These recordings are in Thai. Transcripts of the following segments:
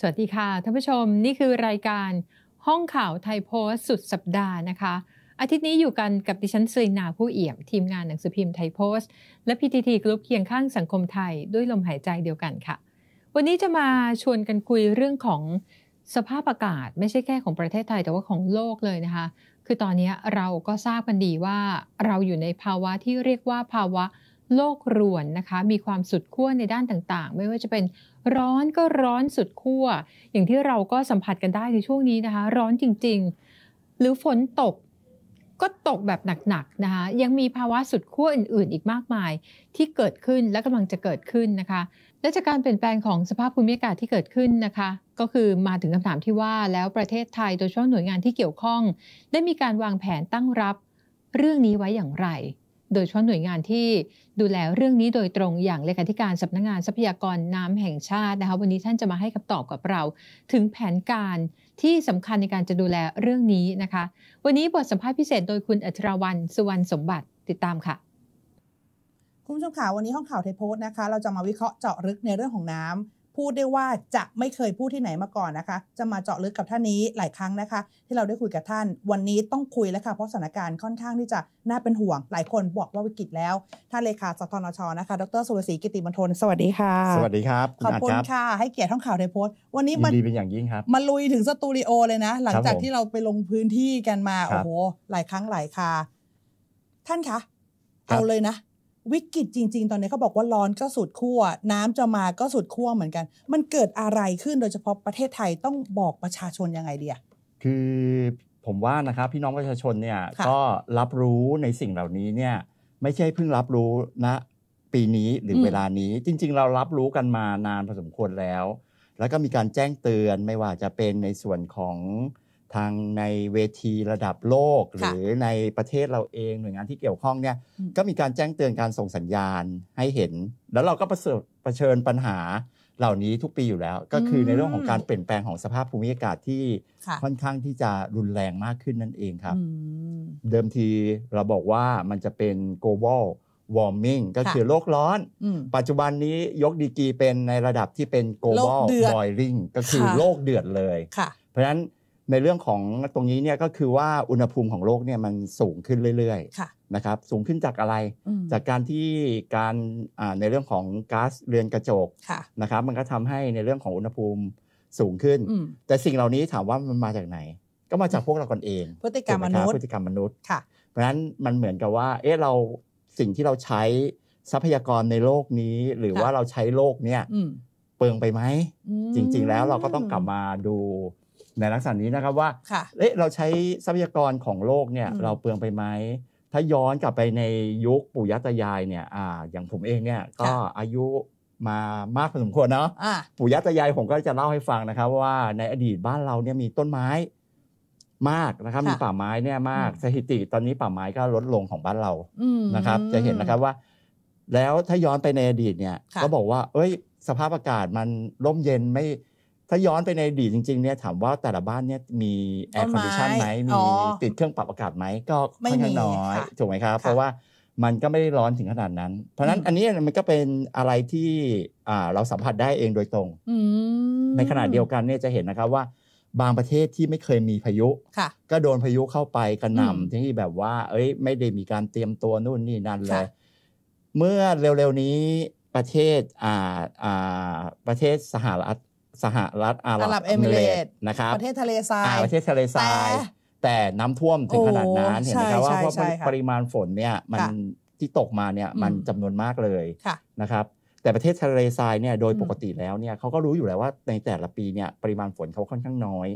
สวัสดีค่ะท่านผู้ชม นี่คือรายการห้องข่าวไทยโพสต์ สุดสัปดาห์นะคะ อาทิตย์นี้อยู่กันกับดิฉันซีินาผู้เอี่ยมทีมงานหนังสือพิมพ์ไทยโพสต์และพีทีทีกรุ๊ปเคียงข้างสังคมไทยด้วยลมหายใจเดียวกันค่ะ วันนี้จะมาชวนกันคุยเรื่องของสภาพอากาศ ไม่ใช่แค่ของประเทศไทยแต่ว่าของโลกเลยนะคะ คือตอนนี้เราก็ทราบกันดีว่าเราอยู่ในภาวะที่เรียกว่าภาวะโลกรวนนะคะมีความสุดขั้วในด้านต่างๆ ไม่ว่าจะเป็นร้อนก็ร้อนสุดขั้วอย่างที่เราก็สัมผัสกันได้ในช่วงนี้นะคะ ร้อนจริงๆ หรือฝนตกก็ตกแบบหนักๆนะคะยังมีภาวะสุดขั้วอื่น ๆ อีกมากมายที่เกิดขึ้นและกำลังจะเกิดขึ้นนะคะ และจากการเปลี่ยนแปลงของสภาพภูมิอากาศที่เกิดขึ้นนะคะ ก็คือมาถึงคำถามที่ว่าแล้วประเทศไทยโดยเฉพาะหน่วยงานที่เกี่ยวข้องได้มีการวางแผนตั้งรับเรื่องนี้ไว้อย่างไรโดยเฉพาะหน่วยงานที่ดูแลเรื่องนี้โดยตรงอย่างเลขาธิการสำนักงงานทรัพยากรน้ำแห่งชาตินะคะวันนี้ท่านจะมาให้คำตอบกับเรา ถึงแผนการที่สำคัญในการจะดูแลเรื่องนี้นะคะ วันนี้บทสัมภาษณ์พิเศษโดยคุณอัจราวันสุวรรณสมบัติ ติดตามค่ะ คุณผู้ชมข่าววันนี้ห้องข่าวไทยโพสต์นะคะ เราจะมาวิเคราะห์เจาะลึกในเรื่องของน้ำพูดได้ว่าจะไม่เคยพูดที่ไหนมาก่อนนะคะ จะมาเจาะลึกกับท่านนี้หลายครั้งนะคะ ที่เราได้คุยกับท่าน วันนี้ต้องคุยแล้วค่ะ เพราะสถานการณ์ค่อนข้างที่จะน่าเป็นห่วง หลายคนบอกว่าวิกฤตแล้ว ท่านเลขาสทนช นะคะ ดรสุรศรีกิติมณฑลสวัสดีค่ะสวัสดีครับขอบคุณค่ะ ให้เกียรติท่องข่าวไทยโพสต์วันนี้มันดีเป็นอย่างยิ่งครับมาลุยถึงสตูดิโอเลยนะ หลังจากที่เราไปลงพื้นที่กันมาโอ้โหหลายครั้งหลายคา ท่านคะเอาเลยนะวิกฤตจริง ๆตอนนี้เขาบอกว่าร้อนก็สุดขั้วน้ำจะมาก็สุดขั้วเหมือนกัน มันเกิดอะไรขึ้นโดยเฉพาะประเทศไทยต้องบอกประชาชนยังไงเดียคือผมว่านะครับพี่น้องประชาชนเนี่ยก็รับรู้ในสิ่งเหล่านี้เนี่ยไม่ใช่เพิ่งรับรู้นะ ปีนี้หรือเวลานี้ จริง ๆ เรารับรู้กันมานานพอสมควรแล้ว แล้วก็มีการแจ้งเตือนไม่ว่าจะเป็นในส่วนของทางในเวทีระดับโลกหรือในประเทศเราเองหน่วยงานที่เกี่ยวข้องเนี่ย ก็มีการแจ้งเตือนการส่งสัญญาณให้เห็น แล้วเราก็ประสบเผชิญปัญหาเหล่านี้ทุกปีอยู่แล้ว ก็คือในเรื่องของการเปลี่ยนแปลงของสภาพภูมิอากาศที่ค่อนข้างที่จะรุนแรงมากขึ้นนั่นเองครับ เดิมทีเราบอกว่ามันจะเป็น global warming ก็คือโลกร้อนปัจจุบันนี้ยกดีกีเป็นในระดับที่เป็น global boiling ก็คือโลกเดือดเลยเพราะฉะนั้นในเรื่องของตรงนี้เนี่ยก็คือว่าอุณหภูมิของโลกเนี่ยมันสูงขึ้นเรื่อยๆะนะครับสูงขึ้นจากอะไร จากการที่การในเรื่องของก๊าซเรือนกระจกะนะครับมันก็ทำให้ในเรื่องของอุณหภูมิสูงขึ้น แต่สิ่งเหล่านี้ถามว่ามันมาจากไหน ก็มาจากพวกเรากันเอง พฤติกรรมมนุษย์พฤติกรรมมนุษย์ ค่ะ เพราะฉะนั้นมันเหมือนกับว่า เอ๊ะเราสิ่งที่เราใช้ทรัพยากรในโลกนี้ หรือว่าเราใช้โลกเนี่ยเปลืองไปไหมจริง ๆ แล้วเราก็ต้องกลับมาดูในลักษณะนี้นะครับว่า เอ๊ะเราใช้ทรัพยากรของโลกเนี่ย เราเปลืองไปไหม ถ้าย้อนกลับไปในยุคปู่ย่าตายายเนี่ยอ่า อย่างผมเองเนี่ย ก็อายุมามากพอสมควรเนาะะปู่ย่าตายายผมก็จะเล่าให้ฟังนะครับ ว่าในอดีตบ้านเราเนี่ยมีต้นไม้มากนะครับมีป่าไม้เนี่ยมาก สถิติตอนนี้ป่าไม้ก็ลดลงของบ้านเรา นะครับ จะเห็นนะครับว่า แล้วถ้าย้อนไปในอดีตเนี่ย ก็บอกว่า เอ้ย สภาพอากาศมันร่มเย็นไม่ถ้าย้อนไปในอดีตจริงๆเนี่ย ถามว่าแต่ละบ้านเนี่ยมีแอร์คอนดิชันไหมมีติดเครื่องปรับอากาศไหม ก็ค่อนข้างน้อย ถูกไหมครับ เพราะว่ามันก็ไม่ได้ร้อนถึงขนาดนั้น เพราะนั้นอันนี้มันก็เป็นอะไรที่เราสัมผัสได้เองโดยตรงในขณะเดียวกันเนี่ยจะเห็นนะครับว่า บางประเทศที่ไม่เคยมีพายุก็โดนพายุเข้าไปกระหน่ำที่แบบว่า เอ้ย ไม่ได้มีการเตรียมตัวนู่นนี่นั่นเลย เมื่อเร็วๆนี้ประเทศอ่าอ่าประเทศสหรัฐสหรัฐอาหรับ เอมิเรตนะครับ ประเทศทะเลทรายประเทศทะเลทราย แต่น้ำท่วมถึงขนาดนั้นเห็นไหมครับว่าเพราะปริมาณฝนเนี่ยมันที่ตกมาเนี่ยมันจำนวนมากเลยนะครับแต่ประเทศทะเลทรายเนี่ย โดยปกติแล้วเนี่ยเขาก็รู้อยู่แล้วว่าในแต่ละปีเนี่ยปริมาณฝนเขาค่อนข้างน้อย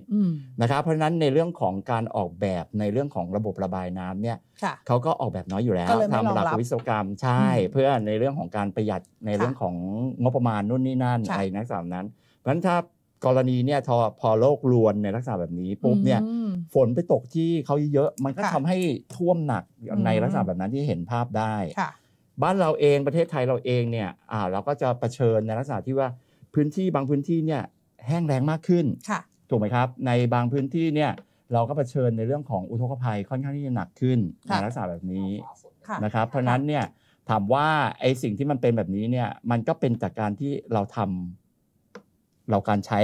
นะครับเพราะฉะนั้นในเรื่องของการออกแบบในเรื่องของระบบระบายน้ำเนี่ยเขาก็ออกแบบน้อยอยู่แล้วทำหลักวิศวกรรมใช่ เพื่อในเรื่องของการประหยัดในเรื่องของงบประมาณนู่นนี่นั่นอะไรนักสามนั้นพราะฉะนั้นถ้ากรณีเนี่ยพอโลกรวนในลักษณะแบบนี้ปุ๊บเนี่ยฝนไปตกที่เขาเยอะ มันก็ทำให้ท่วมหนักในลักษณะแบบนั้นที่เห็นภาพได้บ้านเราเองประเทศไทยเราเองเนี่ยเราก็จะะเผชิญในลักษณะที่ว่าพื้นที่บางพื้นที่เนี่ยแห้งแรงมากขึ้นถูกไหมครับ ในบางพื้นที่เนี่ยเราก็เผชิญในเรื่องของอุทกภัยค่อนข้างที่จะหนักขึ้นในลักษณะแบบนี้นะครับเพราะนั้นเนี่ยถามว่าไอ้สิ่งที่มันเป็นแบบนี้เนี่ยมันก็เป็นจากการที่เราทำเราการใช้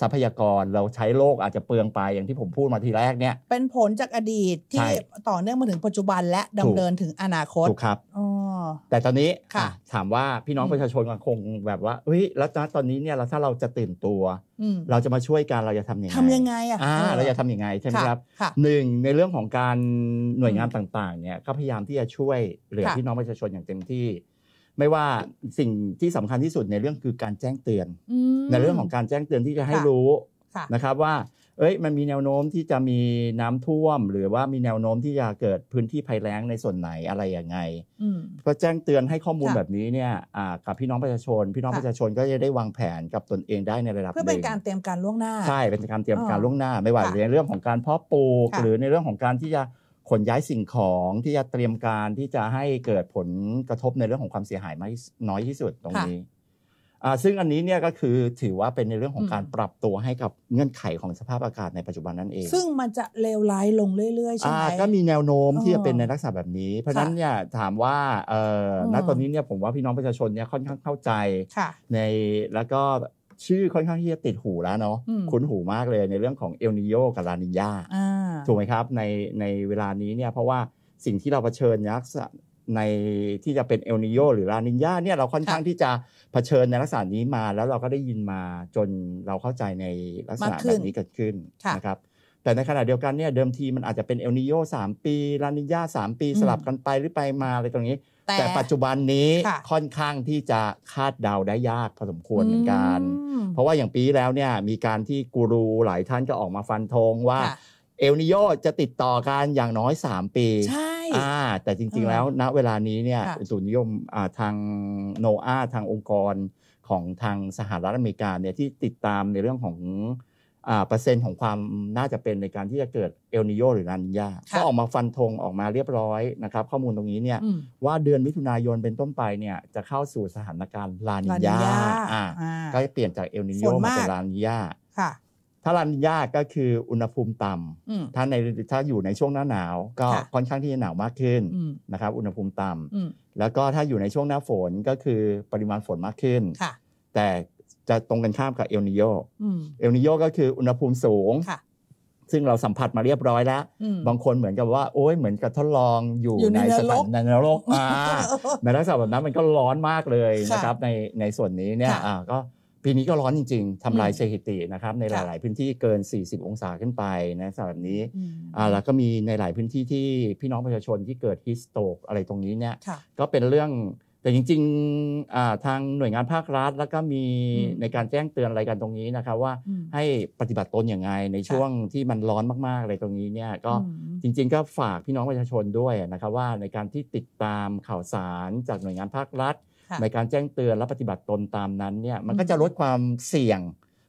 ทรัพยากรเราใช้โลกอาจจะเปลืองไปอย่างที่ผมพูดมาทีแรกเนี่ยเป็นผลจากอดีตที่ต่อเนื่องมาถึงปัจจุบันและดำเนินถึงอนาคตถูกครับ แต่ตอนนี้ถามว่าพี่น้องประชาชนคงแบบว่าเฮ้ยแล้วตอนนี้เนี่ยเราถ้าเราจะตื่นตัวเราจะมาช่วยกันเราจะทำยังไงทำยังไงอ่ะเราจะทำยังไงใช่ไหมครับหนึ่งในเรื่องของการหน่วยงานต่างๆเนี่ยก็พยายามที่จะช่วยเหลือพี่น้องประชาชนอย่างเต็มที่ไม่ว่าสิ่งที่สำคัญที่สุดในเรื่องคือการแจ้งเตือนในเรื่องของการแจ้งเตือนที่จะให้รู้นะครับ ว่าเอ้ยมันมีแนวโน้มที่จะมีน้ำท่วม หรือว่ามีแนวโน้มที่จะเกิดพื้นที่ภัยแล้งในส่วนไหนอะไรยังไงก็แจ้งเตือนให้ข้อมูลแบบนี้เนี่ยกับพี่น้องประชาชน พี่น้องประชาชนก็จะได้วางแผนกับตนเองได้ในระดับเพื่อเป็นการเตรียมการล่วงหน้าใช่เป็นการเตรียมการล่วงหน้า ไม่ว่าในเรื่องของการเพาะปลูกหรือในเรื่องของการที่จะขนย้ายสิ่งของที่จะเตรียมการที่จะให้เกิดผลกระทบในเรื่องของความเสียหายไม่น้อยที่สุดตรงนี้ ซึ่งอันนี้เนี่ยก็คือถือว่าเป็นในเรื่องของการปรับตัวให้กับเงื่อนไขของสภาพอากาศในปัจจุบันนั่นเอง ซึ่งมันจะเลวร้ายลงเรื่อยๆใช่ไหมก็มีแนวโน้มที่จะเป็นในลักษณะแบบนี้ เพราะนั้นเนี่ยถามว่าณตอนนี้เนี่ยผมว่าพี่น้องประชาชนเนี่ยค่อนข้างเข้าใจในแล้วก็ชื่อค่อนข้างที่จะติดหูแล้วเนาะคุ้นหูมากเลยในเรื่องของเอลนิโยกับลานิญาถูกไหมครับในในเวลานี้เนี่ยเพราะว่าสิ่งที่เราเผชิญยักษ์ในที่จะเป็นเอลนิโยหรือลานิญาเนี่ย เราค่อนข้างที่จะเผชิญในลักษณะนี้มา แล้วเราก็ได้ยินมาจนเราเข้าใจในลักษณะแบบนี้เกิดขึ้นนะครับแต่ในขณะเดียวกันเนี่ย เดิมทีมันอาจจะเป็นเอลนิโยสามปีลานิญาสามปีสลับกันไปหรือไปมา อะไรตรงนี้ แต่ปัจจุบันนี้ค่อนข้างที่จะคาดเดาได้ยากพอสมควรเหมือนกันเพราะว่าอย่างปีแล้วเนี่ย มีการที่กูรูหลายท่านก็ออกมาฟันธงว่า เอลนิโยจะติดต่อกัน อย่างน้อย 3 ปีใช่แต่จริงๆแล้ว ณเวลานี้เนี่ยสุนนิยมทางโนอาทางองค์กรของทางสหรัฐอเมริกาเนี่ยที่ติดตามในเรื่องของเปอร์เซ็นต์ของความน่าจะเป็นในการที่จะเกิดเอลนิโยหรือลานิญาก็ออกมาฟันธงออกมาเรียบร้อยนะครับข้อมูลตรงนี้เนี่ยว่าเดือนมิถุนายนเป็นต้นไปเนี่ยจะเข้าสู่สถานการณ์ลานิญาก็จะเปลี่ยนจากเอลนิโยมาเป็นลานิญาถ้าลานิญาก็คืออุณหภูมิต่ำถ้าในถ้าอยู่ในช่วงหน้าหนาว ก็ค่อนข้างที่จะหนาวมากขึ้นนะครับอุณหภูมิต่ำแล้วก็ถ้าอยู่ในช่วงหน้าฝนก็คือปริมาณฝนมากขึ้นแต่จะตรงกันข้ามกับเอลนิโยเอลนิโยก็คืออุณหภูมิสูงซึ่งเราสัมผัสมาเรียบร้อยแล้ว บางคนเหมือนกับว่า โอ้ยเหมือนกับทดลองอยู่ในสถานในนรกมาในลักษณะแบบนั้นมันก็ร้อนมากเลยนะครับในในส่วนนี้เนี่ยก็ปีนี้ก็ร้อนจริงๆทำลายสถิตินะครับ ในหลายๆพื้นที่เกิน 40 องศาขึ้นไปนะสำหรับนี้อ่าแล้วก็มีในหลายพื้นที่ที่พี่น้องประชาชนที่เกิดฮิสโตกอะไรตรงนี้เนี่ยก็เป็นเรื่องแต่จริงๆ ทางหน่วยงานภาครัฐ แล้วก็มีในการแจ้งเตือนอะไรกันตรงนี้นะครับว่าให้ปฏิบัติตนอย่างไรในช่วงที่มันร้อนมากๆอะไรตรงนี้เนี่ยก็จริงๆก็ฝากพี่น้องประชาชนด้วยนะครับว่าในการที่ติดตามข่าวสารจากหน่วยงานภาครัฐ ในการแจ้งเตือนและปฏิบัติตนตามนั้นเนี่ยมันก็จะลดความเสี่ยง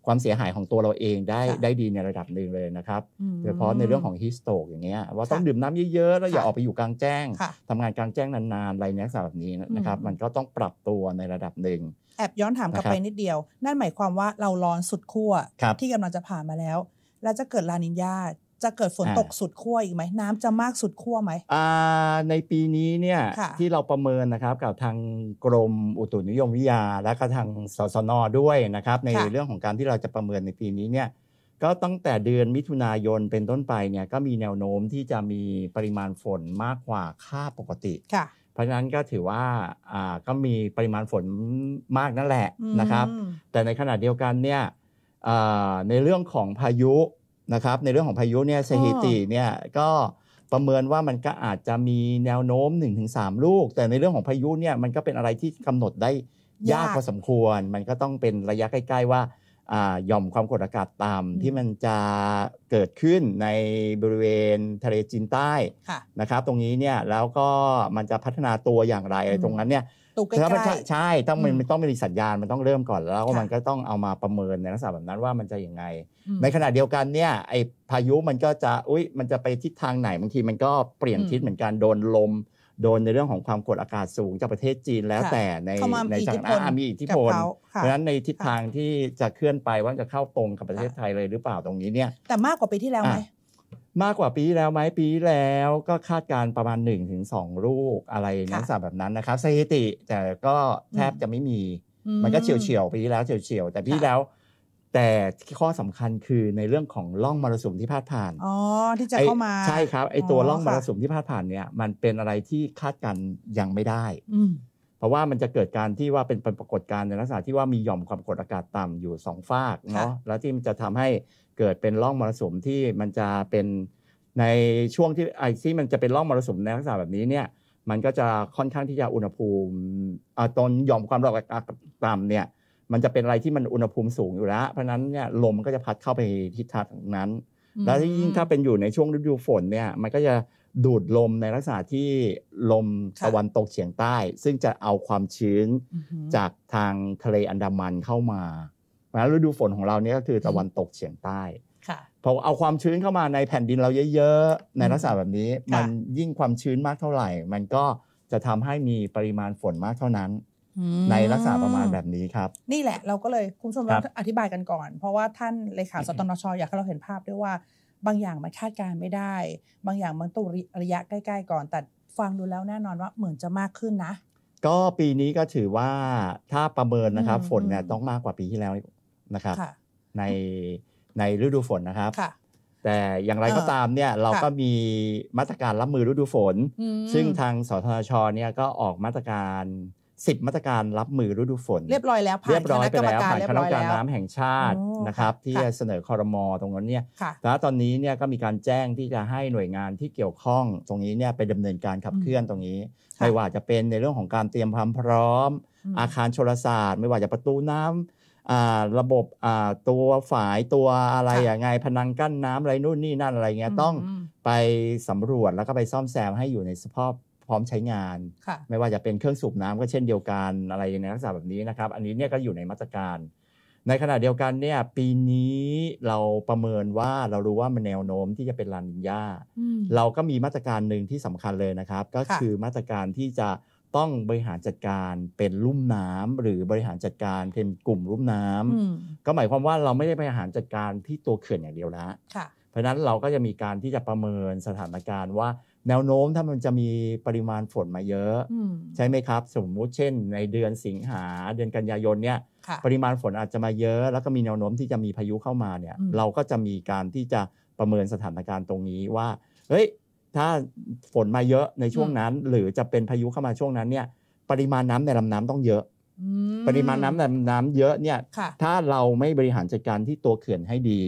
ความเสียหายของตัวเราเองได้ได้ดีในระดับหนึ่งเลยนะครับโดยเฉพาะในเรื่องของฮีสโตกอย่างเงี้ยว่าต้องดื่มน้ำเยอะๆแล้วอย่าออกไปอยู่กลางแจ้ง ทำงานกลางแจ้งนานๆอะไรเนี้ยสำหรับนี้นะครับ มันก็ต้องปรับตัวในระดับหนึ่งแอบย้อนถามกลับไปนิดเดียว นั่นหมายความว่าเราร้อนสุดขั้วที่กำลังจะผ่านมาแล้ว แล้วจะเกิดลานินญาจะเกิดฝนตกสุดขั้วอีกไหมน้ำจะมากสุดขั้วไหมในปีนี้เนี่ยที่เราประเมินนะครับกับทางกรมอุตุนิยมวิทยาและก็ทางสสนด้วยนะครับในเรื่องของการที่เราจะประเมินในปีนี้เนี่ยก็ตั้งแต่เดือนมิถุนายนเป็นต้นไปเนี่ยก็มีแนวโน้มที่จะมีปริมาณฝนมากกว่าค่าปกติเพราะฉะนั้นก็ถือว่าก็มีปริมาณฝนมากนั่นแหละนะครับ แต่ในขณะเดียวกันเนี่ยในเรื่องของพายุนะครับในเรื่องของพายุเนี่ยสถิติเนี่ยก็ประเมินว่ามันก็อาจจะมีแนวโน้ม 1-3 ลูก แต่ในเรื่องของพายุเนี่ยมันก็เป็นอะไรที่กำหนดได้ยากพอสมควร มันก็ต้องเป็นระยะใกล้ ๆ ว่าหย่อมความกดอากาศต่ำที่มันจะเกิดขึ้นในบริเวณทะเลจีนใต้นะครับตรงนี้เนี่ยแล้วก็มันจะพัฒนาตัวอย่างไรตรงนั้นเนี่ยตูใกล้้ใช่ ต้องมันต้องมีสัญญาณ มันต้องเริ่มก่อนแล้วก็มันก็ต้องเอามาประเมินในลักษณะแบบนั้นว่ามันจะยังไง ในขณะเดียวกันเนี่ยไอพายุมันก็จะ อุ้ยมันจะไปทิศทางไหนบางทีมันก็เปลี่ยนทิศเหมือนกันโดนลม โดนในเรื่องของความกดอากาศสูง จากประเทศจีนแล้วแต่ในในจงหนั้มีอิทธิพลเพราะฉะนั้นในทิศทางที่จะเคลื่อนไปว่าจะเข้าตรงกับประเทศไทยเลยหรือเปล่าตรงนี้เนี่ยแต่มากกว่าปีที่แล้วไหมมากกว่าปีแล้วไหมปีแล้วก็คาดการประมาณ 1-2 ลูกอะไรนักษาแบบนั้นนะครับสถิติแต่ก็แทบจะไม่มี มันก็เฉียวเฉียวปีแล้วเฉียวเฉียวแต่ปีแล้วแต่ข้อสำคัญคือในเรื่องของล่องมรสุมที่พาดผ่านอ๋อที่จะเข้ามาใช่ครับไอตัวล่องมรสุมที่พาดผ่านเนี่ยมันเป็นอะไรที่คาดกันยังไม่ได้เพราะว่ามันจะเกิดการที่ว่าเป็นปรากฏการณ์ในลักษณะที่ว่ามีหย่อมความกดอากาศต่ำอยู่สองฟากเนาะแล้วที่มันจะทำใหเกิดเป็นร่องมรสุมที่มันจะเป็นในช่วงที่ไอซี่มันจะเป็นร่องมรสุมในลักษณะแบบนี้เนี่ยมันก็จะค่อนข้างที่จะอุณหภูมิตอนยอมความร้อนต่ำเนี่ยมันจะเป็นอะไรที่มันอุณหภูมิสูงอยู่แล้ว เพราะนั้นเนี่ยลมก็จะพัดเข้าไปทิศทางนั้น แล้วยิ่งถ้าเป็นอยู่ในช่วงฤดูฝน เนี่ยมันก็จะดูดลมในลักษณะที่ลมตะวันตกเฉียงใต้ ซึ่งจะเอาความชื้นจากทางทะเลอันดามันเข้ามาเพราะ้ฤดูฝนของเราเนี่ยก็คือตะวันตกเฉียงใต้พอเอาความชื้นเข้ามาในแผ่นดินเราเยอะ ๆ ในลักษณะแบบนี้ มันยิ่งความชื้นมากเท่าไหร่ มันก็จะทำให้มีปริมาณฝนมากเท่านั้น ในลักษณะประมาณแบบนี้ครับ นี่แหละ เราก็เลยคุณผู้ชมอธิบายกันก่อน เพราะว่าท่านเลขาสตนชอยากให้เราเห็นภาพด้วยว่า บางอย่างมันคาดการไม่ได้ บางอย่างมันตุอระยะใกล้ ๆ ก่อน แต่ฟังดูแล้วแน่นอนว่าเหมือนจะมากขึ้นนะ ก็ปีนี้ก็ถือว่าถ้าประเมินนะครับ ฝนเนี่ยต้องมากกว่าปีที่แล้วนะครับในในฤดูฝนนะครับ แต่อย่างไรก็ตามเนี่ยเราก็มีมาตรการรับมือฤดูฝน ซึ่งทางสทชเนี่ยก็ออกมาตรการสิบมาตรการรับมือฤดูฝน เรียบร้อยแล้วผ่านคณะกรรมการผ่านคณะกรรมการน้ำแห่งชาตินะครับที่จะเสนอคอรมอตรงนั้นเนี่ยแล้วตอนนี้เนี่ยก็มีการแจ้งที่จะให้หน่วยงานที่เกี่ยวข้องตรงนี้เนี่ยไปดำเนินการขับเคลื่อนตรงนี้ ไม่ว่าจะเป็นในเรื่องของการเตรียมความพร้อม อาคารโชลศาสตร์ไม่ว่าจะประตูน้ำระบบตัวฝายตัวอะไรอย่างไงพนังกั้นน้ำอะไรนู่นนี่นั่นอะไรเงี้ยต้องไปสำรวจแล้วก็ไปซ่อมแซมให้อยู่ในสภาพพร้อมใช้งาน ไม่ว่าจะเป็นเครื่องสูบน้ำก็เช่นเดียวกันอะไรในลักษณะแบบนี้นะครับ อันนี้เนี่ยก็อยู่ในมาตรการ ในขณะเดียวกันเนี่ยปีนี้เราประเมินว่าเรารู้ว่ามันแนวโน้มที่จะเป็นลานินยาเราก็มีมาตรการหนึ่งที่สำคัญเลยนะครับ ก็คือมาตรการที่จะต้องบริหารจัดการเป็นลุ่มน้ำหรือบริหารจัดการเป็นกลุ่มลุ่มน้ำก็หมายความว่าเราไม่ได้บริหารจัดการที่ตัวเขื่อนอย่างเดียวละเพราะนั้นเราก็จะมีการที่จะประเมินสถานการณ์ว่าแนวโน้มถ้ามันจะมีปริมาณฝนมาเยอะใช่ไหมครับสมมุติเช่นในเดือนสิงหาเดือนกันยายนเนี่ย ปริมาณฝนอาจจะมาเยอะ แล้วก็มีแนวโน้มที่จะมีพายุเข้ามาเนี่ย เราก็จะมีการที่จะประเมินสถานการณ์ตรงนี้ว่าเฮ้ยถ้าฝนมาเยอะในช่วงนั้น หรือจะเป็นพายุเข้ามาช่วงนั้นเนี่ย ปริมาณน้ำในลำน้ำต้องเยอะปริมาณน้ำในลำน้ำเยอะเนี่ยถ้าเราไม่บริหารจัดการที่ตัวเขื่อนให้ดี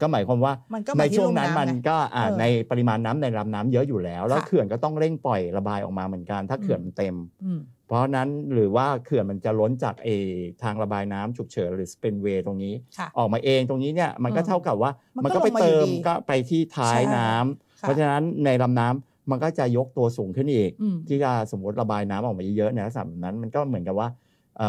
ก็หมายความว่าในช่วงนั้นมันก็ในปริมาณน้ำในลำน้ำเยอะอยู่แล้ว แล้วเขื่อนก็ต้องเร่งปล่อยระบายออกมาเหมือนกัน ถ้าเขื่อนมันเต็มเพราะนั้นหรือว่าเขื่อนมันจะล้นจากเอทางระบายน้ำฉุกเฉินหรือสเปนเวย์ตรงนี้ออกมาเองตรงนี้เนี่ยมันก็เท่ากับว่า มันก็ไปเติมก็ไปที่ท้ายน้ำเพราะฉะนั้นในลำน้ำมันก็จะยกตัวสูงขึ้นอีก ที่จะสมมติระบายน้ำออกมาเยอะๆในลักษณะแบบนั้นมันก็เหมือนกับว่า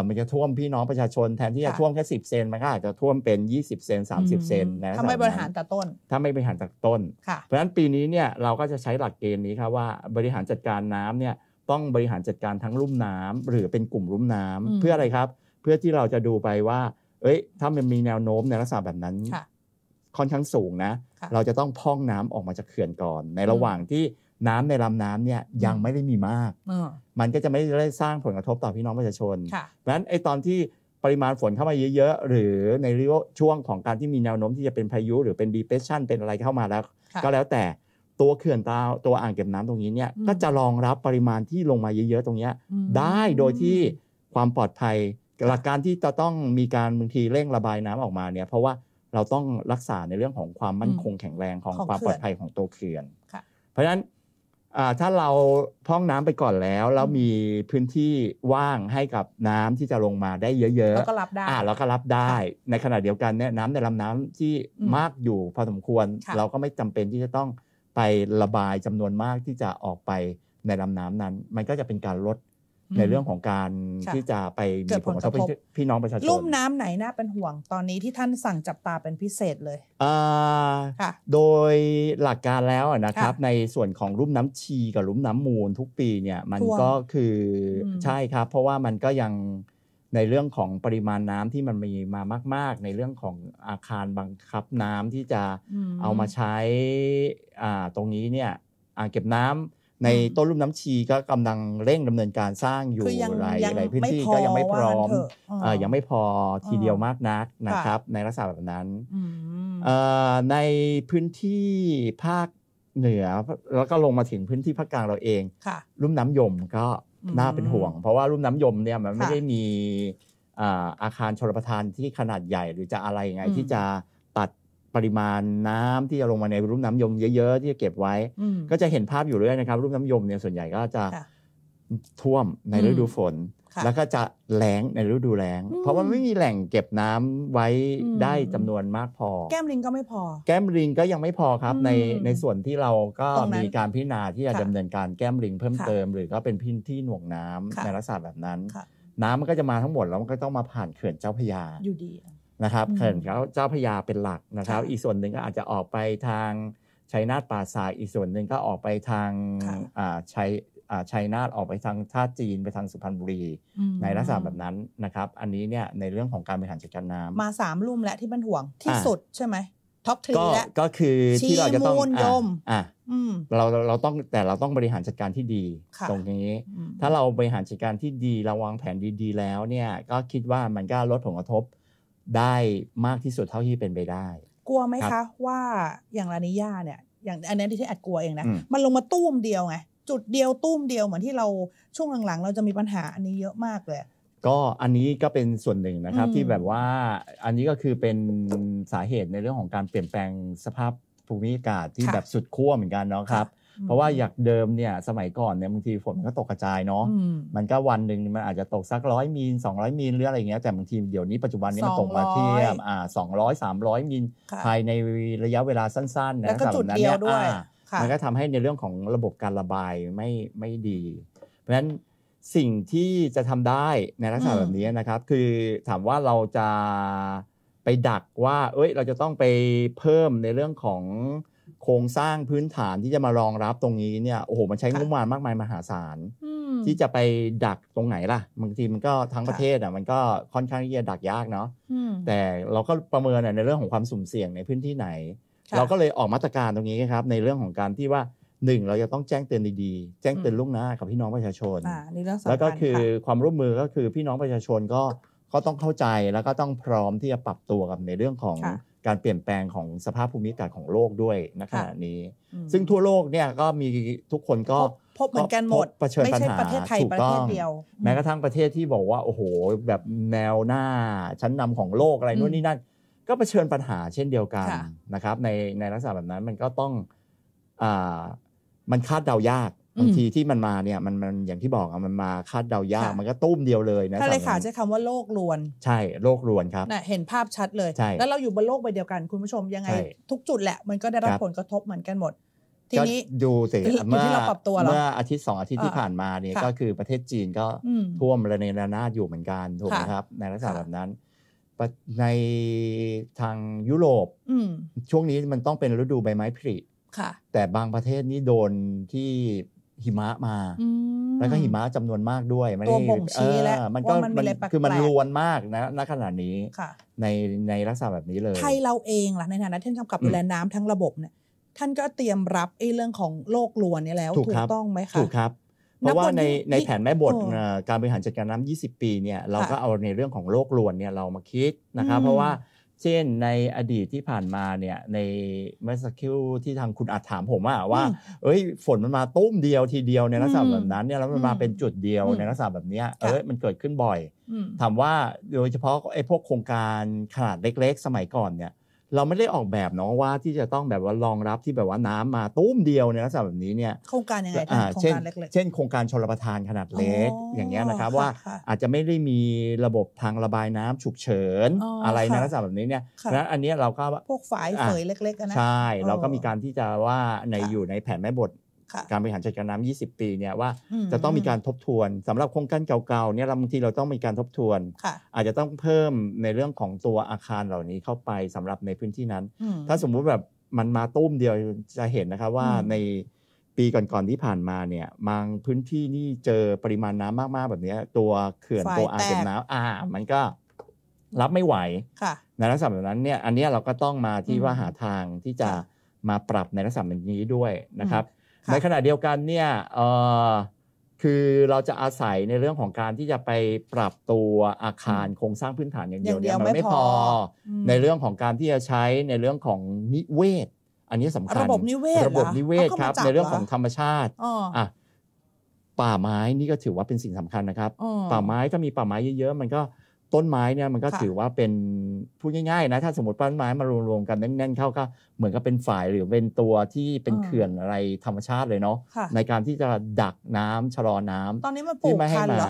มันจะท่วมพี่น้องประชาชนแทนที่จะท่วมแค่สิบเซนมันก็อาจจะท่วมเป็น 20 เซน 30 เซนนะถ้าไม่บริหารจากต้นถ้าไม่บริหารจากต้นเพราะฉะนั้นปีนี้เนี่ยเราก็จะใช้หลักเกณฑ์นี้ครับว่าบริหารจัดการน้ำเนี่ยต้องบริหารจัดการทั้งลุ่มน้ำ หรือเป็นกลุ่มลุ่มน้ำเพื่ออะไรครับ เพื่อที่เราจะดูไปว่าเอ้ย ถ้ามันมีแนวโน้มในลักษณะแบบนั้น ค่อนข้างสูงนะเราจะต้องพ่องน้ำออกมาจากเขื่อนก่อน ในระหว่างที่น้ำในลำน้ำเนี่ยยังไม่ได้มีมาก มันก็จะไม่ได้สร้างผลกระทบต่อพี่น้องประชาชน เพราะฉะนั้นไอ้ตอนที่ปริมาณฝนเข้ามาเยอะ ๆ หรือในรีวช่วงของการที่มีแนวโน้มที่จะเป็นพายุ หรือเป็นดีเพชชันเป็นอะไรเข้ามาแล้ว ก็แล้วแต่ตัวเขื่อนตาตัวอ่างเก็บน้ำตรงนี้เนี่ยก็จะรองรับปริมาณที่ลงมาเยอะๆตรงนี้ได้โดยที่ความปลอดภัยหลักการที่จะต้องมีการบางทีเร่งระบายน้ำออกมาเนี่ยเพราะว่าเราต้องรักษาในเรื่องของความ มั่นคงแข็งแรงของของความปลอดภัยของตัวเขื่อนเพราะฉะนั้นถ้าเราพ่องน้ำไปก่อนแล้วแล้วมีพื้นที่ว่างให้กับน้ำที่จะลงมาได้เยอะๆแล้วก็รับได้เราก็รับได้ ในขณะเดียวกันเนี่ยน้ำในลำน้ำที่มากอยู่พอสมควร เราก็ไม่จำเป็นที่จะต้องไประบายจำนวนมากที่จะออกไปในลำน้ำนั้น มันก็จะเป็นการลดในเรื่องของการที่จะไปมีผลกระทบพี่น้องประชาชนลุ่มน้ำไหนน่าเป็นห่วงตอนนี้ที่ท่านสั่งจับตาเป็นพิเศษเลยโดยหลักการแล้วนะครับ ในส่วนของลุ่มน้ำชีกับลุ่มน้ำมูลทุกปีเนี่ย มันก็คือใช่ครับ เพราะว่ามันก็ยังในเรื่องของปริมาณน้ำที่มันมีมามากๆ ในเรื่องของอาคารบังคับน้ำที่จะเอามาใช้ตรงนี้เนี่ยอ่างเก็บน้ำในต้นลุ่มน้ำชีก็กำลังเร่งดำเนินการสร้างอยู่หลายหลายพื้นที่ก็ยังไม่พร้อมยังไม่พอทีเดียวมากนักนะครับ ในลักษณะแบบนั้นในพื้นที่ภาคเหนือแล้วก็ลงมาถึงพื้นที่ภาคกลางเราเอง ลุ่มน้ำยมก็น่าเป็นห่วง เพราะว่าลุ่มน้ำยมเนี่ยมันไม่ได้มีอาคารชลประทานที่ขนาดใหญ่หรือจะอะไรยังไงที่จะปริมาณน้ำที่จะลงมาในร่มน้ำยมเยอะๆที่จะเก็บไว้ ก็จะเห็นภาพอยู่เรื่อยนะครับร่มน้ำยมเนี่ยส่วนใหญ่ก็จะท่วมในฤดูฝน แล้วก็จะแล้งในฤดูแล้งเพราะว่าไม่มีแหล่งเก็บน้ำไว้ได้จำนวนมากพอ แก้มลิงก็ไม่พอ แก้มลิงก็ยังไม่พอครับในในส่วนที่เราก็มีการพิจารณาที่จะดำเนินการแก้มลิงเพิ่มเติมหรือก็เป็นพื้นที่หน่วงน้ำในลักษณะแบบนั้น น้ำมันก็จะมาทั้งหมดแล้วมันก็ต้องมาผ่านเขื่อนเจ้าพยาอยู่ดีนะครับเขื่อนเขาเจ้าพยา เป็นหลักนะครับ อีกส่วนหนึ่งก็อาจจะออกไปทางชัยนาทป่าสายอีกส่วนหนึ่งก็ออกไปทางชัยชัยนาทออกไปทางท่าจีนไปทางสุพรรณบุรีในลักษณะแบบนั้นนะครับ อันนี้เนี่ยในเรื่องของการบริหารจัดการน้ำมาสามลุ่มและที่มันห่วงที่สุด ใช่ไหมท็อปทรีและก็คือที่เราจะต้องยมอ่าเราเราต้องแต่เราต้องบริหารจัดการที่ดีตรงนี้ ถ้าเราบริหารจัดการที่ดีเราวางแผนดีๆ แล้วเนี่ยก็คิดว่ามันก็ลดผลกระทบได้มากที่สุดเท่าที่เป็นไปได้ กลัวไหมคะว่าอย่างลานิยาเนี่ยอย่างอันนี้ที่แอดกลัวเองนะมันลงมาตุ้มเดียวไง จุดเดียวตุ้มเดียวเหมือนที่เราช่วงหลังๆเราจะมีปัญหาอันนี้เยอะมากเลย ก็อันนี้ก็เป็นส่วนหนึ่งนะครับที่แบบว่าอันนี้ก็คือเป็นสาเหตุในเรื่องของการเปลี่ยนแปลงสภาพภูมิอากาศที่แบบสุดขั้วเหมือนกันเนาะครับเพราะว่าอย่างเดิมเนี่ย สมัยก่อนเนี่ยบางทีฝนก็ตกกระจายเนาะมันก็วันหนึ่งมันอาจจะตกสักร้อยมิลสองร้อยมิลหรืออะไรเงี้ยแต่บางทีเดี๋ยวนี้ปัจจุบันนี้มันตกมาเทียบอ่าสองร้อยสามร้อยมิลภายในระยะเวลาสั้นๆนะแล้วก็จุดเดียวด้วยมันก็ทำให้ในเรื่องของระบบการระบายไม่ไม่ดี เพราะฉะนั้นสิ่งที่จะทำได้ในลักษณะแบบนี้นะครับ คือถามว่าเราจะไปดักว่า เอ้ยเราจะต้องไปเพิ่มในเรื่องของโครงสร้างพื้นฐานที่จะมารองรับตรงนี้เนี่ยโอ้โหมันใช้งบประมาณมากมายมหาศาลที่จะไปดักตรงไหนล่ะบางทีมันก็ทั้งประเทศอ่ะมันก็ค่อนข้างที่จะดักยากเนาะแต่เราก็ประเมินในเรื่องของความสุ่มเสี่ยงในพื้นที่ไหน เราก็เลยออกมาตรการตรงนี้ครับ ในเรื่องของการที่ว่าหนึ่งเราจะต้องแจ้งเตือนดีๆ แจ้งเตือนล่วงหน้ากับพี่น้องประชาชนแล้วก็คือความร่วมมือก็คือพี่น้องประชาชนก็ก็ต้องเข้าใจแล้วก็ต้องพร้อมที่จะปรับตัวกับในเรื่องของการเปลี่ยนแปลงของสภาพภูมิอากาศของโลกด้วยณขณะนี้ ซึ่งทั่วโลกเนี่ยก็มีทุกคนก็พบเหมือนกันหมดไม่ใช่ประเทศไทยประเทศเดียว แม้กระทั่งประเทศที่บอกว่าโอ้โหแบบแนวหน้า ชั้นนำของโลกอะไรนู่นนี่นั่น ก็เผชิญปัญหาเช่นเดียวกันนะครับในในลักษณะแบบนั้นมันก็ต้องอ่ามันคาดเดายากบางทีที่มันมาเนี่ยมันมันอย่างที่บอกอะมันมาคาดเดายากมันก็ตุ้มเดียวเลยนะท่าเลขาใช้คำว่าโลกรวน ใช่ โลกรวนครับ เห็นภาพชัดเลย แล้วเราอยู่บนโลกใบเดียวกัน คุณผู้ชมยังไง ทุกจุดแหละมันก็ได้รับผลกระทบเหมือนกันหมด ทีนี้ดูสิเมื่อเมื่ออาทิตย์สองอาทิตย์ที่ผ่านมาเนี่ย ก็คือประเทศจีนก็ท่วมระเนระนาดอยู่เหมือนกันถูกไหมครับ ในลักษณะแบบนั้นในทางยุโรปช่วงนี้มันต้องเป็นฤดูใบไม้ผลิแต่บางประเทศนี่โดนที่หิมะมา แล้วก็หิมะจำนวนมากด้วยไม่ได้ชี้แล้วมันก็มันคือมันลวนมากนะ ณขณะนี้ ในในลักษณะแบบนี้เลย ไทยเราเองล่ะในฐานะท่านกำกับดูแลน้ำทั้งระบบเนี่ย ท่านก็เตรียมรับไอ้เรื่องของโลกลวนนี่แล้ว ถูกต้องไหมคะถูกครับ เพราะว่าในในแผนแม่บทการบริหารจัดการน้ำ 20 ปีเนี่ย เราก็เอาในเรื่องของโลกลวนเนี่ยเรามาคิดนะครับ เพราะว่าเช่นในอดีตที่ผ่านมาเนี่ยในเมื่อสักครู่ที่ทางคุณอาจถามผมว่าเอ้ยฝนมันมาตุ้มเดียวทีเดียวในลักษณะแบบนั้นเนี่ยแล้วมันมาเป็นจุดเดียวในลักษณะแบบนี้เอ้ย มันเกิดขึ้นบ่อย ถามว่าโดยเฉพาะไอ้พวกโครงการขนาดเล็กๆ สมัยก่อนเนี่ยเราไม่ได้ออกแบบเนาะว่าที่จะต้องแบบว่ารองรับที่แบบว่าน้ำมาตุ้มเดียวเนลักษณะแบบนี้เนี่ยโครงการยังไงโครงการเล็กๆเช่นโครงการชลประทานขนาดเล็กอย่างเงี้ยนะครับว่าอาจจะไม่ได้มีระบบทางระบายน้ำฉุกเฉินอะไรในลักษณะแบบนี้เนี่ยนล้อันนี้เราก็พวกฝายเผยเล็กๆนะใช่ เราก็มีการที่จะว่าในอยู่ในแผนแม่บทการบริหารจัดการน้ำ20ปีเนี่ยว่าจะต้องมีการทบทวน สำหรับโครงการเก่าๆ เนี่ยบางทีเราต้องมีการทบทวนอาจจะต้องเพิ่มในเรื่องของตัวอาคารเหล่านี้เข้าไปสำหรับในพื้นที่นั้น ถ้าสมมุติแบบมันมาตุ้มเดียวจะเห็นนะครับว่าในปีก่อนๆที่ผ่านมาเนี่ยบางพื้นที่นี่เจอปริมาณน้ำมากๆแบบนี้ตัวเขื่อนตัวอ่างเก็บน้ำอ่า มันก็รับไม่ไหวในลักษณะแบบนั้นเนี่ย อันนี้เราก็ต้องมาที่ว่าหาทางที่จะมาปรับในลักษณะแบบนี้ด้วยนะครับในขณะเดียวกันเนี่ยคือเราจะอาศัยในเรื่องของการที่จะไปปรับตัวอาคารโครงสร้างพื้นฐานอย่างเดียวเนี่ยมันไม่พอ ในเรื่องของการที่จะใช้ในเรื่องของนิเวศ อันนี้สำคัญระบบนิเวศระบบนิเวศครับ ในเรื่องของธรรมชาติอ่ะป่าไม้นี่ก็ถือว่าเป็นสิ่งสำคัญนะครับ ป่าไม้ถ้ามีป่าไม้เยอะๆมันก็ต้นไม้เนี่ยมันก็ถือว่าเป็นพูดง่ายๆนะถ้าสมมติต้นไม้มารวมๆกันแน่นๆเข้าก็เหมือนกับเป็นฝายหรือเป็นตัวที่เป็นเขื่อนอะไรธรรมชาติเลยเนาะในการที่จะดักน้ำชะลอน้ำ ตอนนี้มันปลูกทันเหรอ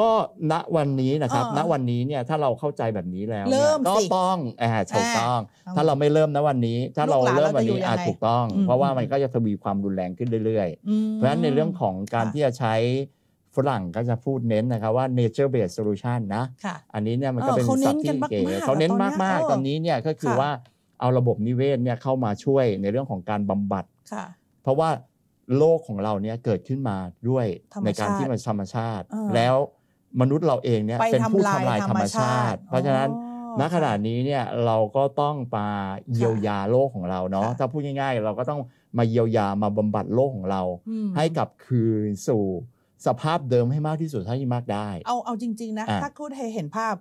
ก็ณวันนี้นะครับณวันนี้เนี่ยถ้าเราเข้าใจแบบนี้แล้วก็ต้องแอบถูกต้อง ถ้าเราไม่เริ่มณวันนี้ ถ้าเราเริ่มวันนี้อาจถูกต้อง เพราะว่ามันก็จะทวีความรุนแรงขึ้นเรื่อย ๆ เพราะฉะนั้นในเรื่องของการที่จะใช้ฝรั่งก็จะพูดเน้นนะครับว่า nature based solution นะ อันนี้เนี่ยมันก็เป็นสับที่เก๋เขาเน้นมากๆ ตอนนี้เนี่ยก็คือว่าเอาระบบนิเวศเนี่ยเข้ามาช่วยในเรื่องของการบำบัด เพราะว่าโลกของเราเนี่ยเกิดขึ้นมาด้วยในการที่มันธรรมชาติ แล้วมนุษย์เราเองเนี่ยเป็นผู้ทำลายธรรมชาติ เพราะฉะนั้นณขณะนี้เนี่ยเราก็ต้องมาเยียวยาโลกของเราเนาะถ้าพูดง่ายๆ เราก็ต้องมาเยียวยามาบำบัดโลกของเราให้กลับคืนสู่สภาพเดิมให้มากที่สุดเท่าที่มากได้ เอา เอาจริง ๆ นะะถ้าคุณเหเห็นภาพ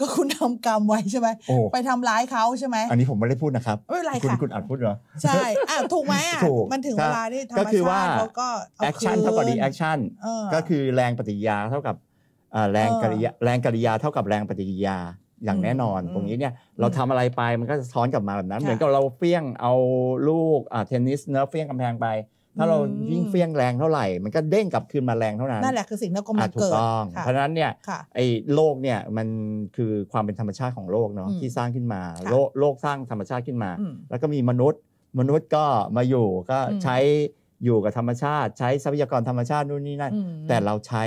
ก็คุณทำกรรมไว้ใช่ไหม ไปทำร้ายเขาใช่ไหม อันนี้ผมไม่ได้พูดนะครับ ไม่เป็นไรคค่ะคุณอัดพูดเหรอ ใช่อ่ถูกไหมอ่ะถูก มันถึงเวลาที่ธรรมก็คือว่าชาติเขาก็าแอคชั่นเท่ากับดีแอคชั่นก็คือแรงปฏิกิริยาเท่ากับแรงกริยาแรงกริยาเท่ากับแรงปฏิกิริยาอย่างแน่นอน ตรงนี้เนี่ยเราทำอะไรไปมันก็จะซ้อนกลับมาแบบนั้น เหมือนกับเราเฟี้ยงเอาลูกเทนนิสเนื้อเฟี้ยงกำแพงไปถ้าเรายิ่งเฟี้ยงแรงเท่าไหร่ มันก็เด้งกลับคืนมาแรงเท่านั้นนั่นแหละคือสิ่งที่กำลังเกิดถูกต้อง เพราะนั้นเนี่ยไอ้โลกเนี่ยมันคือความเป็นธรรมชาติของโลกเนาะที่สร้างขึ้นมาโลกโลกสร้างธรรมชาติขึ้นมา แล้วก็มีมนุษย์ มนุษย์ก็มาอยู่ก็ใช้อยู่กับธรรมชาติ ใช้ทรัพยากรธรรมชาตินู่นนี่นั่น แต่เราใช้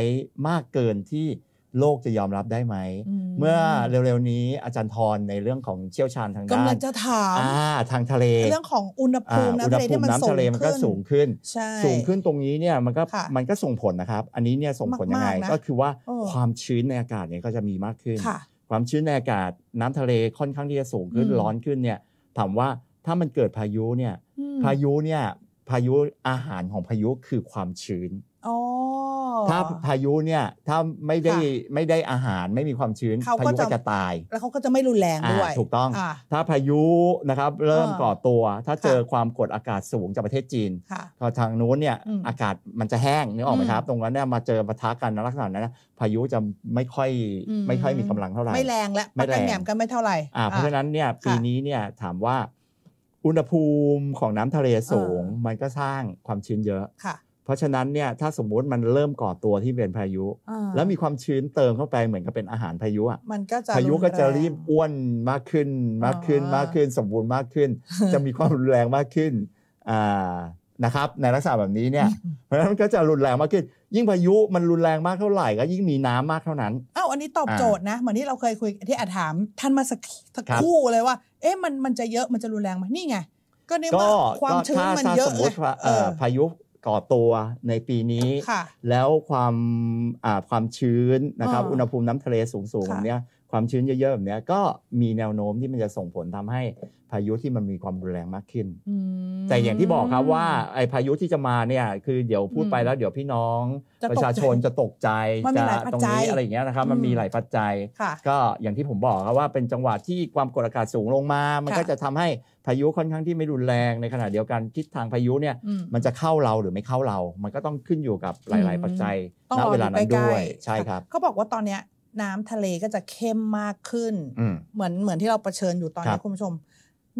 มากเกินที่โลกจะยอมรับได้ไหม เมื่อเร็วๆนี้อาจารย์ทรในเรื่องของเชี่ยวชาญทางด้านกำลังจะถามทางทะเลเรื่องของอุณหภูมิน้ำทะเลที่มันสูงมันก็สูงขึ้น สูงขึ้นตรงนี้เนี่ยมันก็มันก็ส่งผลนะครับ อันนี้เนี่ยส่งผลยังไงก็คือว่าความชื้นในอากาศเนี่ยก็จะมีมากขึ้น ความชื้นในอากาศน้ำทะเลค่อนข้างที่จะสูงขึ้นร้อนขึ้นเนี่ยถามว่าถ้ามันเกิดพายุเนี่ยพายุเนี่ยพายุอาหารของพายุคือความชื้นถ้าพายุเนี่ยถ้าไม่ได้ไม่ได้อาหารไม่มีความชื้น พายุก็จะตายแล้วเขาก็จะไม่รุนแรงด้วยถูกต้อง ถ้าพายุนะครับเริ่มก่อตัว ถ้าเจอความกดอากาศสูงจากประเทศจีนพอทางนู้นเนี่ยอากาศมันจะแห้งนึกออกไหมครับตรงนั้นเนี่ยมาเจอปะทะกันลักษณะนั้นพายุจะไม่ค่อยไม่ค่อยมีกำลังเท่าไหร่ไม่แรงและไม่แรงแหมกันไม่เท่าไหร่เพราะฉะนั้นเนี่ยปีนี้เนี่ยถามว่าอุณหภูมิของน้ำทะเลสูงมันก็สร้างความชื้นเยอะเพราะฉะนั้นเนี่ยถ้าสมมุติมันเริ่มก่อตัวที่เป็นพายุ แล้วมีความชื้นเติมเข้าไปเหมือนกับเป็นอาหารพายุอ่ะมันก็จะพายุก็จะรีบอ้วนมากขึ้นมากขึ้นมากขึ้น สมบูรณ์มากขึ้น จะมีความรุนแรงมากขึ้นอ่านะครับในลักษณะแบบนี้เนี่ยเพราะฉะนั้นก็จะรุนแรงมากขึ้น ยิ่งพายุมันรุนแรงมากเท่าไหร่ก็ยิ่งมีน้ำมากเท่านั้นอ้าวอันนี้ตอบโจทย์นะเหมือนที่เราเคยคุยที่อาถามท่านมาสักสักคู่เลยว่าเอ๊ะมันมันจะเยอะมันจะรุนแรงไหมนี่ไงก็ในเมื่อความชื้นมันเยอะเลยพายุก่อตัวในปีนี้ แล้วความความชื้นนะครับอุณหภูมิน้ำทะเลสูงๆแบบนี้ความชื้นเยอะๆแบบนี้ก็มีแนวโน้มที่มันจะส่งผลทำให้พายุที่มันมีความรุนแรงมากขึ้น แต่อย่างที่บอกครับว่าไอ้พายุที่จะมาเนี่ยคือเดี๋ยวพูดไปแล้วเดี๋ยวพี่น้องประชาชนจะตกใจจะตรงนี้อะไรอย่างเงี้ยนะครับ มันมีหลายปัจจัยก็อย่างที่ผมบอกครับว่าเป็นจังหวะที่ความกดอากาศสูงลงมามันก็จะทำให้พายุค่อนข้างที่ไม่รุนแรงในขณะเดียวกันทิศทางพายุเนี่ย มันจะเข้าเราหรือไม่เข้าเรา มันก็ต้องขึ้นอยู่กับหลาย ๆ ปัจจัยณเวลานั้นด้วย ใช่ครับ เขาบอกว่าตอนเนี้ยน้ำทะเลก็จะเข้มมากขึ้นเหมือนเหมือนที่เราเผชิญอยู่ตอนนี้คุณผู้ชม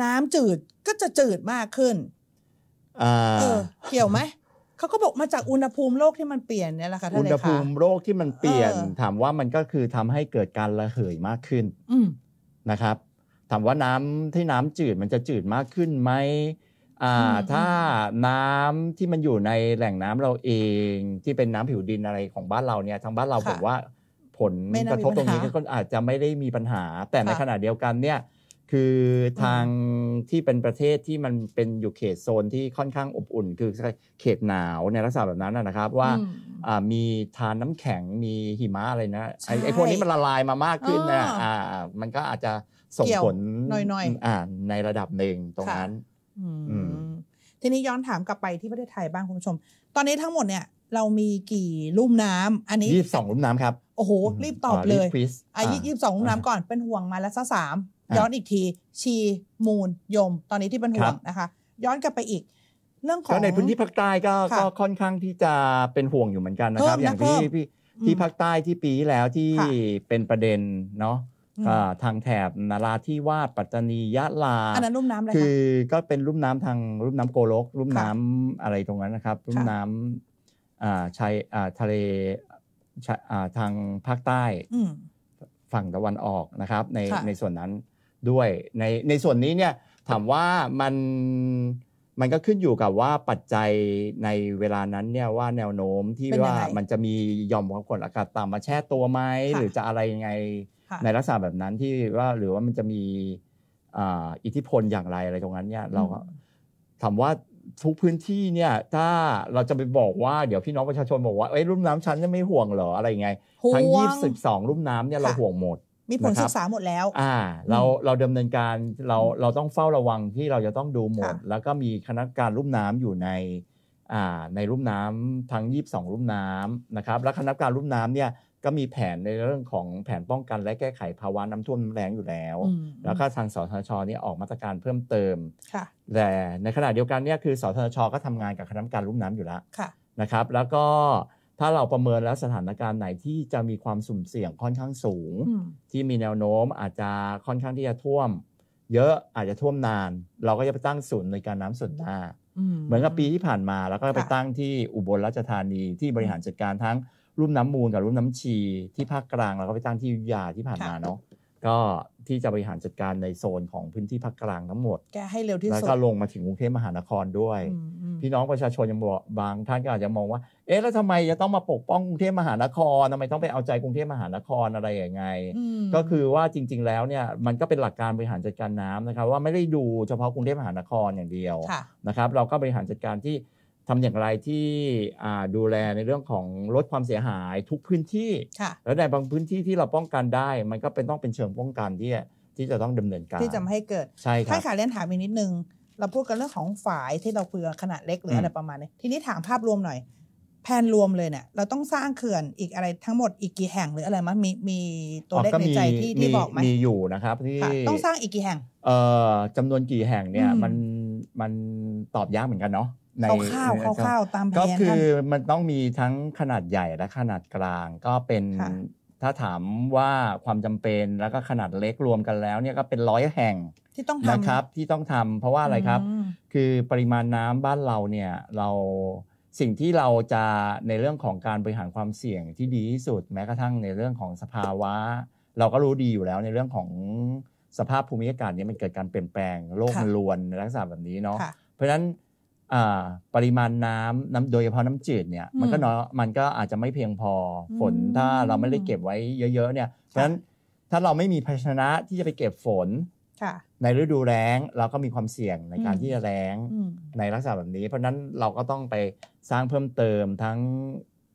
น้ำจืดก็จะจืดมากขึ้นเออเกี่ยวไหมเขาก็บอกมาจากอุณหภูมิโลกที่มันเปลี่ยนเนี่ยแหละค่ะท่านอุณหภูมิโลกที่มันเปลี่ยน ถามว่ามันก็คือทำให้เกิดการระเหยมากขึ้นนะครับถามว่าน้ำที่น้ำจืดมันจะจืดมากขึ้นไหม ถ้าน้ำที่มันอยู่ในแหล่งน้ำเราเอง ที่เป็นน้ำผิวดินอะไรของบ้านเราเนี่ยทางบ้านเราผมว่าผลกระทบตรงนี้ก็อาจจะไม่ได้มีปัญหา แต่ในขณะเดียวกันเนี่ยคือทางที่เป็นประเทศที่มันเป็นอยู่เขตโซนที่ค่อนข้างอบอุ่น คือเขตหนาวในลักษณะแบบนั้นนะครับว่ามีทานน้ำแข็งมีหิมะอะไรนะไอ้พวกนี้มันละลายมามากขึ้นนะอ่า มันก็อาจจะส่งผลน้อยๆ อ่าในระดับหนึ่งตรงนั้นทีนี้ย้อนถามกลับไปที่ประเทศไทยบ้างคุณผู้ชม ตอนนี้ทั้งหมดเนี่ย เรามีกี่ลุ่มน้ำ อันนี้ยี่สองลุ่มน้ำครับโอ้โหรีบตอบเลยอายุยี่สสองลุ่มน้ำก่อนเป็นห่วงมาแล้วซะสามย้อนอีกที ชีมูลยม ตอนนี้ที่เป็นห่วงนะคะ ย้อนกลับไปอีกเรื่องของในพื้นที่ภาคใต้ก็ก็ค่อนข้างที่จะเป็นห่วงอยู่เหมือนกันนะครับ อย่างที่พี่ที่ภาคใต้ที่ปีแล้วที่เป็นประเด็น เนาะทางแถบนาราที่วาดปัตตานียะลาอันนั้นลุ่มน้ำอะไรคือก็เป็นลุ่มน้ำทางลุ่มน้ำโกลกลุ่มน้ำอะไรตรงนั้นนะครับลุ่มน้ำชายทะเลทางภาคใต้ฝั่งตะวันออกนะครับในในส่วนนั้นด้วย ในในส่วนนี้เนี่ยถามว่ามันมันก็ขึ้นอยู่กับว่าปัจจัยในเวลานั้นเนี่ยว่าแนวโน้มที่ว่ามันจะมียอมความกดอากาศต่ำมาแช่ตัวไหมหรือจะอะไรยังไง ในลักษณะแบบนั้นที่ว่าหรือว่ามันจะมีอิทธิพลอย่างไรอะไรตรงนั้นเนี่ยเราถามว่าทุกพื้นที่เนี่ยถ้าเราจะไปบอกว่าเดี๋ยวพี่น้องประชาชนบอกว่า เอ้ยรุ่มน้ำชั้นจะไม่ห่วงเหรออะไรยังไง ทั้งยี่สิบสองรุ่มน้ำเนี่ยเราห่วงหมดมีผลศึกษาหมดแล้ว อ่า เราเราดำเนินการเราเราต้องเฝ้าระวังที่เราจะต้องดูหมด แล้วก็มีคณะการรุ่มน้ำอยู่ในอ่าในรุ่มน้ำทั้ง 22รุ่มน้ำนะครับและคณะการรุ่มน้ำเนี่ยก็มีแผนในเรื่องของแผนป้องกัน และแก้ไขภาวะน้ำท่วมแรงอยู่แล้วแล้วก็ทางสทชนี่ออกมาตรการเพิ่มเติมแต่ในขณะเดียวกันเนี่ยคือสทช ก็ทำงานกับคณะกรรมการรุ่มน้ำอยู่แล้วนะครับ แล้วก็ถ้าเราประเมินแล้วสถานการณ์ไหนที่จะมีความสุ่มเสี่ยงค่อนข้างสูงที่มีแนวโน้มอาจจะค่อนข้างที่จะท่วม เยอะอาจจะท่วมนาน เราก็จะไปตั้งศูนย์ในการน้ำส่วนหน้า เหมือนกับปีที่ผ่านมาแล้วก็ไปตั้งที่อุบลราชธานีที่บริหารจัดการทั้งรุ่มน้ำมูลกับรุ่มน้ำชีที่ภาคกลางแล้วก็ไปตั้งที่ยุยาที่ผ่านมาเนาะก็ที่จะบริหารจัดการในโซนของพื้นที่ภาคกลางทั้งหมด แก้ให้เร็วที่สุดแล้วก็ลงมาถึงกรุงเทพมหานครด้วยี่น้องประชาชนยังบอกบางท่านก็อาจจะมองว่า เอ๊ะแล้วทำไมจะต้องมาปกป้องกรุงเทพมหานครทำไมต้องไปเอาใจกรุงเทพมหานครอะไรอย่างไง ก็คือว่าจริงๆแล้วเนี่ยมันก็เป็นหลักการบริหารจัดการน้ำนะครับว่าไม่ได้ดูเฉพาะกรุงเทพมหานครอย่างเดียวนะครับเราก็บริหารจัดการที่ทำอย่างไรที่ดูแลในเรื่องของลดความเสียหายทุกพื้นที่ แล้วในบางพื้นที่ที่เราป้องกันได้ มันก็เป็นต้องเป็นเชิงป้องกันที่ที่จะต้องดำเนินการที่จะไม่ให้เกิดใช่ครับท่านขาเล่นถามอีกนิดนึงเราพูดกันเรื่องของฝายที่เราคุยกันขนาดเล็กหรืออะไรประมาณนี้ ทีนี้ถามภาพรวมหน่อย แผนรวมเลยเนี่ย เราต้องสร้างเขื่อนอีกอะไรทั้งหมดอีกกี่แห่งหรืออะไรมั้ยมีมีตัวเลขในใจที่ที่บอกไหมมีอยู่นะครับที่ต้องสร้างอีกกี่แห่ง เอ่อจำนวนกี่แห่งเนี่ย มันมันตอบยากเหมือนกันเนาะในข้าวข้าวตามแผนก็คือมันต้องมีทั้งขนาดใหญ่และขนาดกลางก็เป็นถ้าถามว่าความจำเป็นแล้วก็ขนาดเล็กรวมกันแล้วเนี่ยก็เป็นร้อยแห่งที่ต้องทำนะครับที่ต้องทำ เพราะว่าอะไรครับ คือปริมาณน้ำบ้านเราเนี่ยเราสิ่งที่เราจะในเรื่องของการบริหารความเสี่ยงที่ดีที่สุดแม้กระทั่งในเรื่องของสภาวะ เราก็รู้ดีอยู่แล้วในเรื่องของสภาพภูมิอากาศเนี่ยมันเกิดการเปลี่ยนแปลงโลกมันลวนในลักษณะแบบนี้เนาะเพราะฉะนั้นปริมาณน้ำน้าโดยเฉพาะน้ำจืดเนี่ยมันก็น้อยมันก็อาจจะไม่เพียงพอฝนถ้าเราไม่ได้เก็บไว้เยอะๆเนี่ยเพราะฉะนั้นถ้าเราไม่มีภาชนะที่จะไปเก็บฝนในฤดูแรงเราก็มีความเสี่ยงในการที่จะแรงในลักษณะแบบนี้ เพราะนั้นเราก็ต้องไปสร้างเพิ่มเติมทั้ง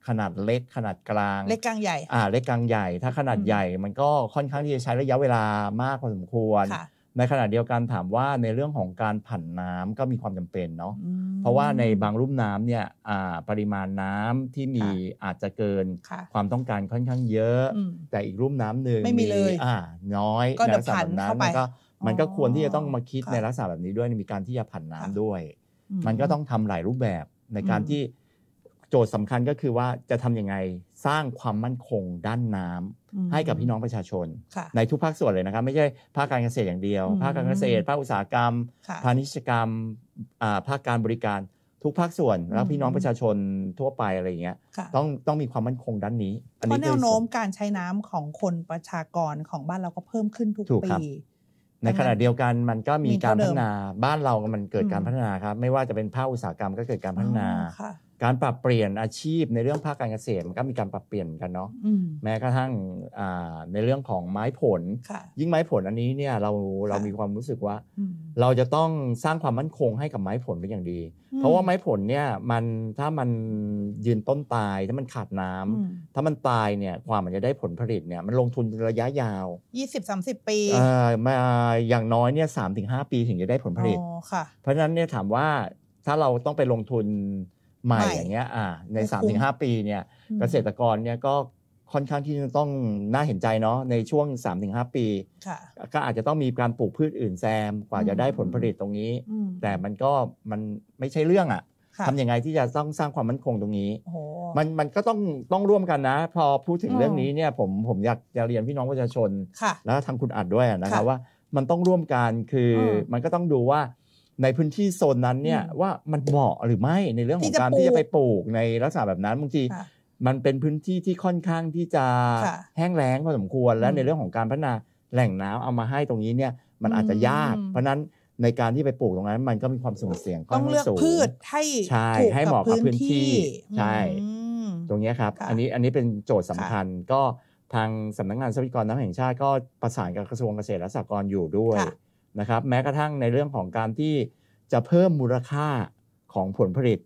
ขนาดเล็ก ขนาดกลาง เล็กกลางใหญ่อ่าเล็กกลางใหญ่ ถ้าขนาดใหญ่มันก็ค่อนข้างที่จะใช้ระยะเวลามากพอสมควรในขณะเดียวกันถามว่าในเรื่องของการผันน้ำก็มีความจำเป็นเนาะเพราะว่าในบางรุ่มน้ำเนี่ยปริมาณน้ำที่มีอาจจะเกินความต้องการค่อนข้างเยอะ แต่อีกรุ่มน้ำหนึ่งไม่มีเลยน้อยในกษณะบบนน้ำมันก็มันก็ควรที่จะต้องมาคิดในลักษณะแบบนี้ด้วยมีการที่จะผันน้ำด้วย มันก็ต้องทำหลายรูปแบบในการที่โจทย์สำคัญก็คือว่าจะทํำยังไงสร้างความมั่นคงด้านน้ำให้กับพี่น้องประชาชนในทุกภาคส่วนเลยนะครับ ไม่ใช่ภาคการเกษตรอย่างเดียว ภาคการเกษตรภาคอุตสาหกรรม พาณิชยกรรมภาคการบริการทุกภาคส่วนแล้วพี่น้องประชาชนทั่วไปอะไรอย่างเงี้ย ต้องต้องมีความมั่นคงด้านนี้เพราะแนวโน้มการใช้น้ำของคนประชากรของบ้านเราก็เพิ่มขึ้นทุกปีในขณะเดียวกันมันก็มีการพัฒนาบ้านเรามันเกิดการพัฒนาครับไม่ว่าจะเป็นภาคอุตสาหกรรมก็เกิดการพัฒนาการปรับเปลี่ยนอาชีพในเรื่องภาคการเกษตรมันก็มีการปรับเปลี่ยนกันเนาะแม้กระทั่งในเรื่องของไม้ผล ยิ่งไม้ผลอันนี้เนี่ยเราเรามีความรู้สึกว่า เราจะต้องสร้างความมั่นคงให้กับไม้ผลเป็นอย่างดี เพราะว่าไม้ผลเนี่ยมันถ้ามันยืนต้นตายถ้ามันขาดน้ำ ถ้ามันตายเนี่ยความมันจะได้ผลผลิตเนี่ยมันลงทุนระยะยาว 20-30 ปีมาอย่างน้อยเนี่ยสามถึงห้าปีถึงจะได้ผลผลิตเพราะฉะนั้นเนี่ยถามว่าถ้าเราต้องไปลงทุนใหม่อย่างเงี้ยอ่าใน3าปีเนี่ยเกษตรกรเนี่ยก็ค่อนข้างที่จะต้องน่าเห็นใจเนาะในช่วง 3-5 ปี ก็อาจจะต้องมีการปลูกพืชอื่นแซมกว่าจะได้ผลผลิตตรงนี้ แต่มันก็มันไม่ใช่เรื่องอะ่ะทำยังไงที่จะต้องสร้างความมั่นคงตรงนี้มันมันก็ต้องต้องร่วมกันนะ พอพูดถึงเรื่องนี้เนี่ยผมผมอยากจะเรียนพี่น้องประชาชนแล้วทางคุณอัดด้วยนะครับว่ามันต้องร่วมกันคือมันก็ต้องดูว่าในพื้นที่โซนนั้นเนี่ยว่ามันเหมาะหรือไม่ในเรื่องของการที่จะไปปลูกในลักษณะแบบนั้นบางทีมันเป็นพื้นที่ที่ค่อนข้างที่จะแห้งแล้งพอสมควร และในเรื่องของการพัฒนาแหล่งน้ำเอามาให้ตรงนี้เนี่ยมันอาจจะยาก เพราะนั้นในการที่ไปปลูกตรงนั้น มันก็มีความสูงเสี่ยงต้องเลือกพืชให้ใช่ให้เหมาะกับพื้นที่ ใช่ ตรงนี้ครับอันนี้อันนี้เป็นโจทย์สำคัญก็ทางสำนักงานทรัพยากรน้ำแห่งชาติ ก็ประสานกับกระทรวงเกษตรและสหกรณ์อยู่ด้วยนะครับแม้กระทั่งในเรื่องของการที่จะเพิ่มมูลค่าของผลผลิต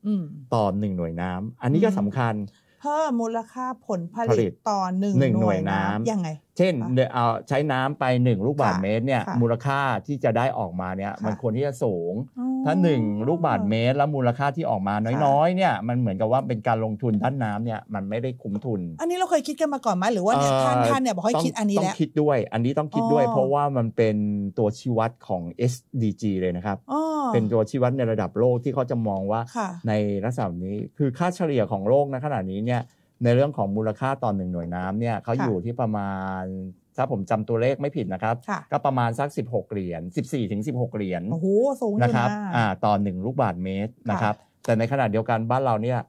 ต่อหนึ่งหน่วยน้ำ อันนี้ก็สำคัญ เพิ่มมูลค่าผลผลิตต่อหนึ่งหน่วยน้ำยังไงเช่นเอาใช้น้ำไป1ลูกบาทเมตรเนี่ยมูลค่าที่จะได้ออกมาเนี่ยมันควรที่จะสูง ถ้า1ลูกบาทเมตรแล้วมูลค่าที่ออกมาน้อยๆเนี่ยมันเหมือนกับว่าเป็นการลงทุนด้านน้ำเนี่ยมันไม่ได้คุ้มทุน อันนี้เราเคยคิดกันมาก่อนไหมหรือว่าท่านท่านเนี่ยบอกให้คิดอันนี้แล้ว ต้องคิดด้วย อันนี้ต้องคิดด้วย เพราะว่ามันเป็นตัวชี้วัดของ SDG เลยนะครับ เป็นตัวชี้วัดในระดับโลกที่เขาจะมองว่า ในลักษณะนี้คือค่าเฉลี่ยของโลกในขณะนี้เนี่ยในเรื่องของมูลค่าต่อหนึ่งหน่วยน้ำเนี่ยเขาอยู่ที่ประมาณ ถ้าผมจำตัวเลขไม่ผิดนะครับ ก็ประมาณสัก 16 เหรียญ 14ถึง16 เหรียญ โอ้โหสูงนะครับต่อหนึ่งลูกบาทเมตรนะครับ แต่ในขณะเดียวกันบ้านเราเนี่ย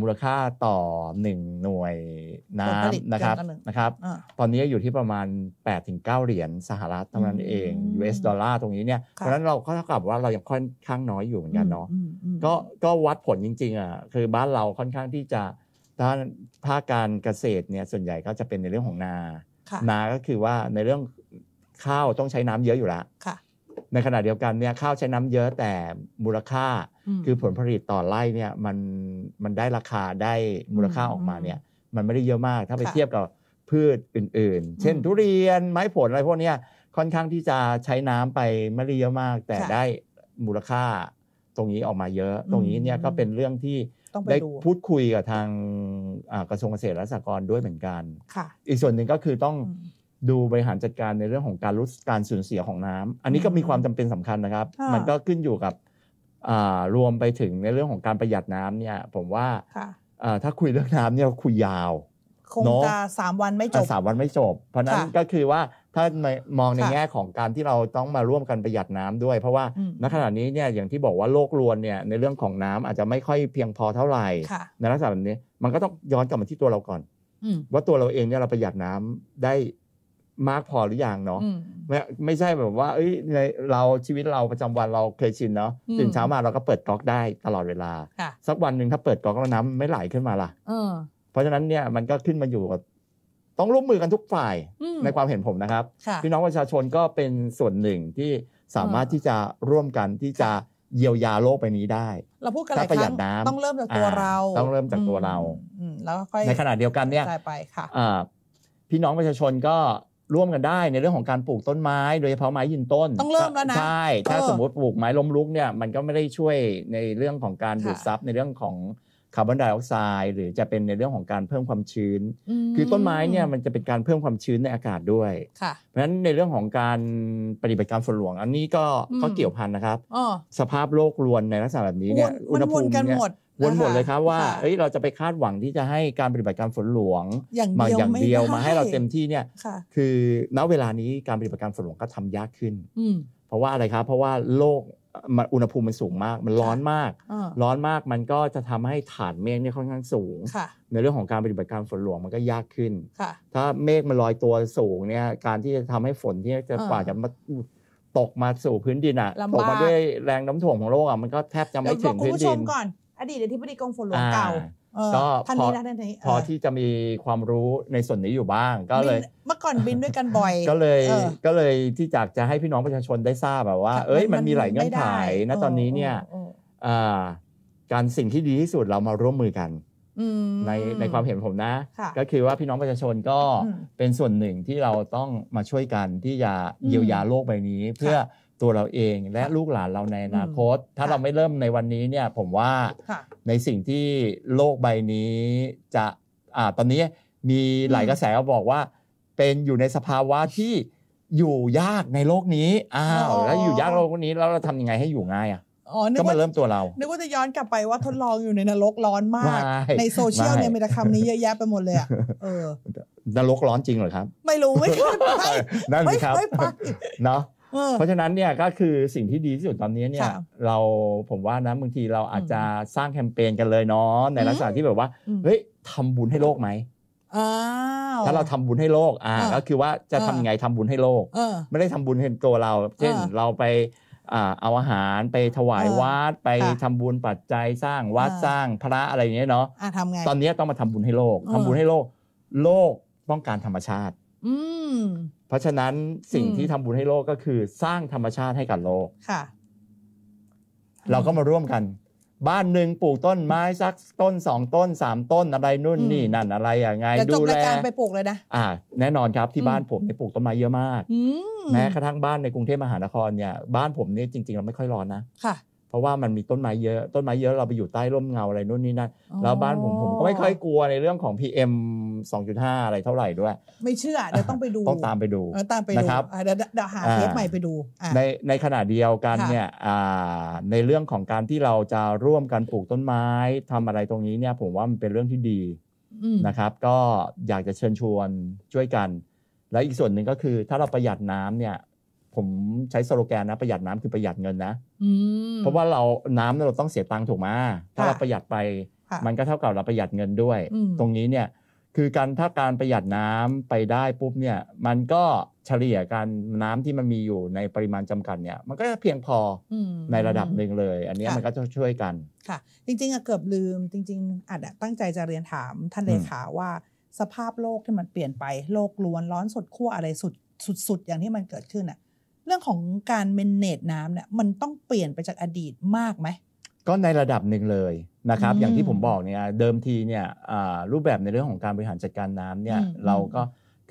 มูลค่าต่อ 1 หน่วยน้ำนะครับนะครับ ตอนนี้อยู่ที่ประมาณ 8-9ถึงเหรียญสหรัฐเท่านั้นเอง US ดอลลาร์ตรงนี้เนี่ยเพราะนั้นเราก็เท่ากับว่าเรายังค่อนข้างน้อยอยู่เหมือนกันเนาะก็ก็วัดผลจริงๆอ่ะคือบ้านเราค่อนข้างที่จะถ้าภาคการเกษตรเนี่ยส่วนใหญ่ก็จะเป็นในเรื่องของนา นา ก็คือว่าในเรื่องข้าวต้องใช้น้ำเยอะอยู่แล้วในขณะเดียวกันเนี่ยข้าวใช้น้ำเยอะแต่มูลค่า คือผลผลิตต่อไร่เนี่ยมันมันได้ราคาได้มูลค่าออกมาเนี่ยมันไม่ได้เยอะมากถ้าไปเทียบกับพืชอื่น ๆ เช่น ทุเรียน ไม้ผลอะไรพวกนี้ค่อนข้างที่จะใช้น้ำไปไม่ได้เยอะมาก แต่ได้มูลค่าตรงนี้ออกมาเยอะ ตรงนี้เนี่ยก็เป็นเรื่องที่้องไปด้ดูพูดคุยกับทางกระทรวงเกษตรและสหกรณ์ด้วยเหมือนกันอีกส่วนหนึ่งก็คือต้องดูบริหารจัดการในเรื่องของการลดการสูญเสียของน้ำ อันนี้ก็มีความจำเป็นสำคัญนะครับ มันก็ขึ้นอยู่กับรวมไปถึงในเรื่องของการประหยัดน้ำเนี่ยผมว่าถ้าคุยเรื่องน้ำเนี่ยคุยยาวคงจะสามวันไม่จบสามวันไม่จบ เพราะนั้นก็คือว่าถ้ามองในแง่ของการที่เราต้องมาร่วมกันประหยัดน้ำด้วย เพราะว่าณขณะนี้เนี่ยอย่างที่บอกว่าโลกรวนเนี่ยในเรื่องของน้ำ อาจจะไม่ค่อยเพียงพอเท่าไหร่ในลักษณะแบบนี้มันก็ต้องย้อนกลับมาที่ตัวเราก่อนว่าตัวเราเองเนี่ยเราประหยัดน้ำได้มากพอหรือยังเนาะไม่ไม่ใช่แบบว่าเอ้ยในเราชีวิตเราประจำวันเราเคยชินเนาะตื่นเช้ามาเราก็เปิดก๊อกได้ตลอดเวลา สักวันหนึ่งถ้าเปิดก๊อกแล้วน้ำไม่ไหลขึ้นมาล่ะเพราะฉะนั้นเนี่ยมันก็ขึ้นมาอยู่กับต้องร่วมมือกันทุกฝ่ายในความเห็นผมนะครับ พี่น้องประชาชนก็เป็นส่วนหนึ่งที่สามารถที่จะร่วมกันที่จะเยียวยาโลกไปนี้ได้ เราพูดกันหลายครั้งต้องเริ่มจากตัวเรา ต้องเริ่มจากตัวเราแล้วค่อยในขณะเดียวกันเนี่ยไปค่ะพี่น้องประชาชนก็ร่วมกันได้ในเรื่องของการปลูกต้นไม้โดยเฉพาะไม้ยืนต้นต้องเริ่มแล้วนะใช่ถ้าสมมติปลูกไม้ล้มลุกเนี่ยมันก็ไม่ได้ช่วยในเรื่องของการดูดซับในเรื่องของคาร์บอนไดออกไซด์หรือจะเป็นในเรื่องของการเพิ่มความชื้น คือต้นไม้เนี่ยมันจะเป็นการเพิ่มความชื้นในอากาศด้วยเพราะฉะนั้นในเรื่องของการปฏิบัติการฝนหลวงอันนี้ก็เขาเกี่ยวพันนะครับสภาพโลกรวนในลักษณะแบบนี้เนี่ยอุณหภูมิเนี่ยวนหมดเลยครับว่าเฮ้ยเราจะไปคาดหวังที่จะให้การปฏิบัติการฝนหลวงมาอย่างเดียวมาให้เราเต็มที่เนี่ยคือณเวลานี้การปฏิบัติการฝนหลวงก็ทำยากขึ้นเพราะว่าอะไรครับเพราะว่าโลกมันอุณหภูมิมันสูงมาก มันร้อนมาก ร้อนมาก มันก็จะทำให้ฐานเมฆเนี่ยค่อนข้างสูง ในเรื่องของการปฏิบัติการฝนหลวงมันก็ยากขึ้นถ้าเมฆมันลอยตัวสูงเนี่ย การที่จะทำให้ฝนที่จะกว่าจะมาตกมาสู่พื้นดินอ่ะตกมาด้วยแรงน้ำถ่วงของโลกอ่ะมันก็แทบจะไม่ถึงพื้นดินก่อน อดีตอธิบดีกรมฝนหลวงเก่าก็พอพอที่จะมีความรู้ในส่วนนี้อยู่บ้าง ก็เลย เมื่อก่อนบินด้วยกันบ่อย ก็เลยก็เลยที่อยากจะให้พี่น้องประชาชนได้ทราบแบบว่าเอ้ยมันมีหลายเงื่อนไขนะตอนนี้เนี่ยการสิ่งที่ดีที่สุดเรามาร่วมมือกันในในความเห็นผมนะ ก็คือว่าพี่น้องประชาชนก็เป็นส่วนหนึ่งที่เราต้องมาช่วยกันที่จะเยียวยาโลกใบนี้ เพื่อตัวเราเอง และลูกหลานเราในอนาคต ถ้าเราไม่เริ่มในวันนี้เนี่ย ผมว่าในสิ่งที่โลกใบนี้จะ อ่าตอนนี้มีหลายกระแสบอกว่าเป็นอยู่ในสภาวะที่อยู่ยากในโลกนี้อ้าวแล้วอยู่ยากโลกนี้แล้วเราทำยังไงให้อยู่ง่ายอ่ะก็มาเริ่มตัวเรานึกว่าจะย้อนกลับไปว่าทดลองอยู่ในนรกร้อนมากในโซเชียลเนี่ยมีแต่คำนี้เยอะแยะไปหมดเลยอ่ะเออนรกร้อนจริงเหรอครับ ไม่รู้ไม่ไม่ไม่ไสิคับเนาะเพราะฉะนั้นเนี่ยก็คือสิ่งที่ดีที่สุดตอนนี้เนี่ยเราผมว่านะบางทีเราอาจจะสร้างแคมเปญกันเลย เนาะในลักษณะที่แบบว่าเฮ้ยทำบุญให้โลกไหมถ้าเราทำบุญให้โลกอ่าก็คือว่าจะทำไงทำบุญให้โลกไม่ได้ทำบุญให้ตัวเรา เช่นเราไปเอาอาหารไปถวายวัดไปทำบุญปัจจัยสร้างวัดสร้างพระอะไรอย่างเงี้ยเนาะทำไงตอนนี้ต้องมาทำบุญให้โลก ทำบุญให้โลกโลกต้องการธรรมชาติเพราะฉะนั้นสิ่งที่ทำบุญให้โลกก็คือ สร้างธรรมชาติให้กับโลก ค่ะ เราก็มาร่วมกัน บ้านหนึ่งปลูกต้นไม้ สักต้นสองต้น สามต้นอะไรนู่น นี่ นั่นอะไรอย่างไงดูแลการไปปลูกเลยนะ อ่า แน่นอนครับที่บ้านผมเนี่ยปลูกต้นไม้เยอะมากแม้กระทั่งบ้านในกรุงเทพมหานครเนี่ย บ้านผมเนี่ยจริงๆเราไม่ค่อยร้อนนะค่ะราะว่ามันมีต้นไม้เยอะต้นไม้เยอะเราไปอยู่ใต้ร่มเงาอะไรนู่นนี่นั่นแล้วบ้านผมผมก็ไม่ค่อยกลัวในเรื่องของ PM 2.5 อะไรเท่าไหร่ด้วย ไม่เชื่อเดี๋ยวต้องไปดูต้องตามไปดูตามไปดูนะครับเดี๋ยวหาเทปใหม่ไปดูในในขณะเดียวกัน เนี่ยในเรื่องของการที่เราจะร่วมกันปลูกต้นไม้ทำอะไรตรงนี้เนี่ย ผมว่ามันเป็นเรื่องที่ดีนะครับ ก็อยากจะเชิญชวนช่วยกัน และอีกส่วนหนึ่งก็คือถ้าเราประหยัดน้ำเนี่ยผมใช้สโลแกนนะประหยัดน้ำคือประหยัดเงินนะเพราะว่าเราน้ำเราต้องเสียตังค์ถูกไหมถ้าเราประหยัดไป มันก็เท่ากับเราประหยัดเงินด้วย ตรงนี้เนี่ยคือการถ้าการประหยัดน้ำไปได้ปุ๊บเนี่ยมันก็เฉลี่ยการน้ำที่มันมีอยู่ในปริมาณจำกัดเนี่ยมันก็เพียงพอในระดับหนึ่งเลย อันนี้มันก็จะช่วยกันค่ะ จริงๆอะเกือบลืมจริงๆอาจจะตั้งใจจะเรียนถามท่านเลขาว่าสภาพโลกที่มันเปลี่ยนไปโลกล้วนร้อนสดขั้วอะไรสุดสุดๆอย่างที่มันเกิดขึ้นอะเรื่องของการเมนเนน้ำเนี่ยมันต้องเปลี่ยนไปจากอดีตมากไหม ก็ในระดับหนึ่งเลยนะครับ อย่างที่ผมบอกเนี่ยเดิมทีเนี่ยรูปแบบในเรื่องของการบริหารจัดการน้ำเนี่ยเราก็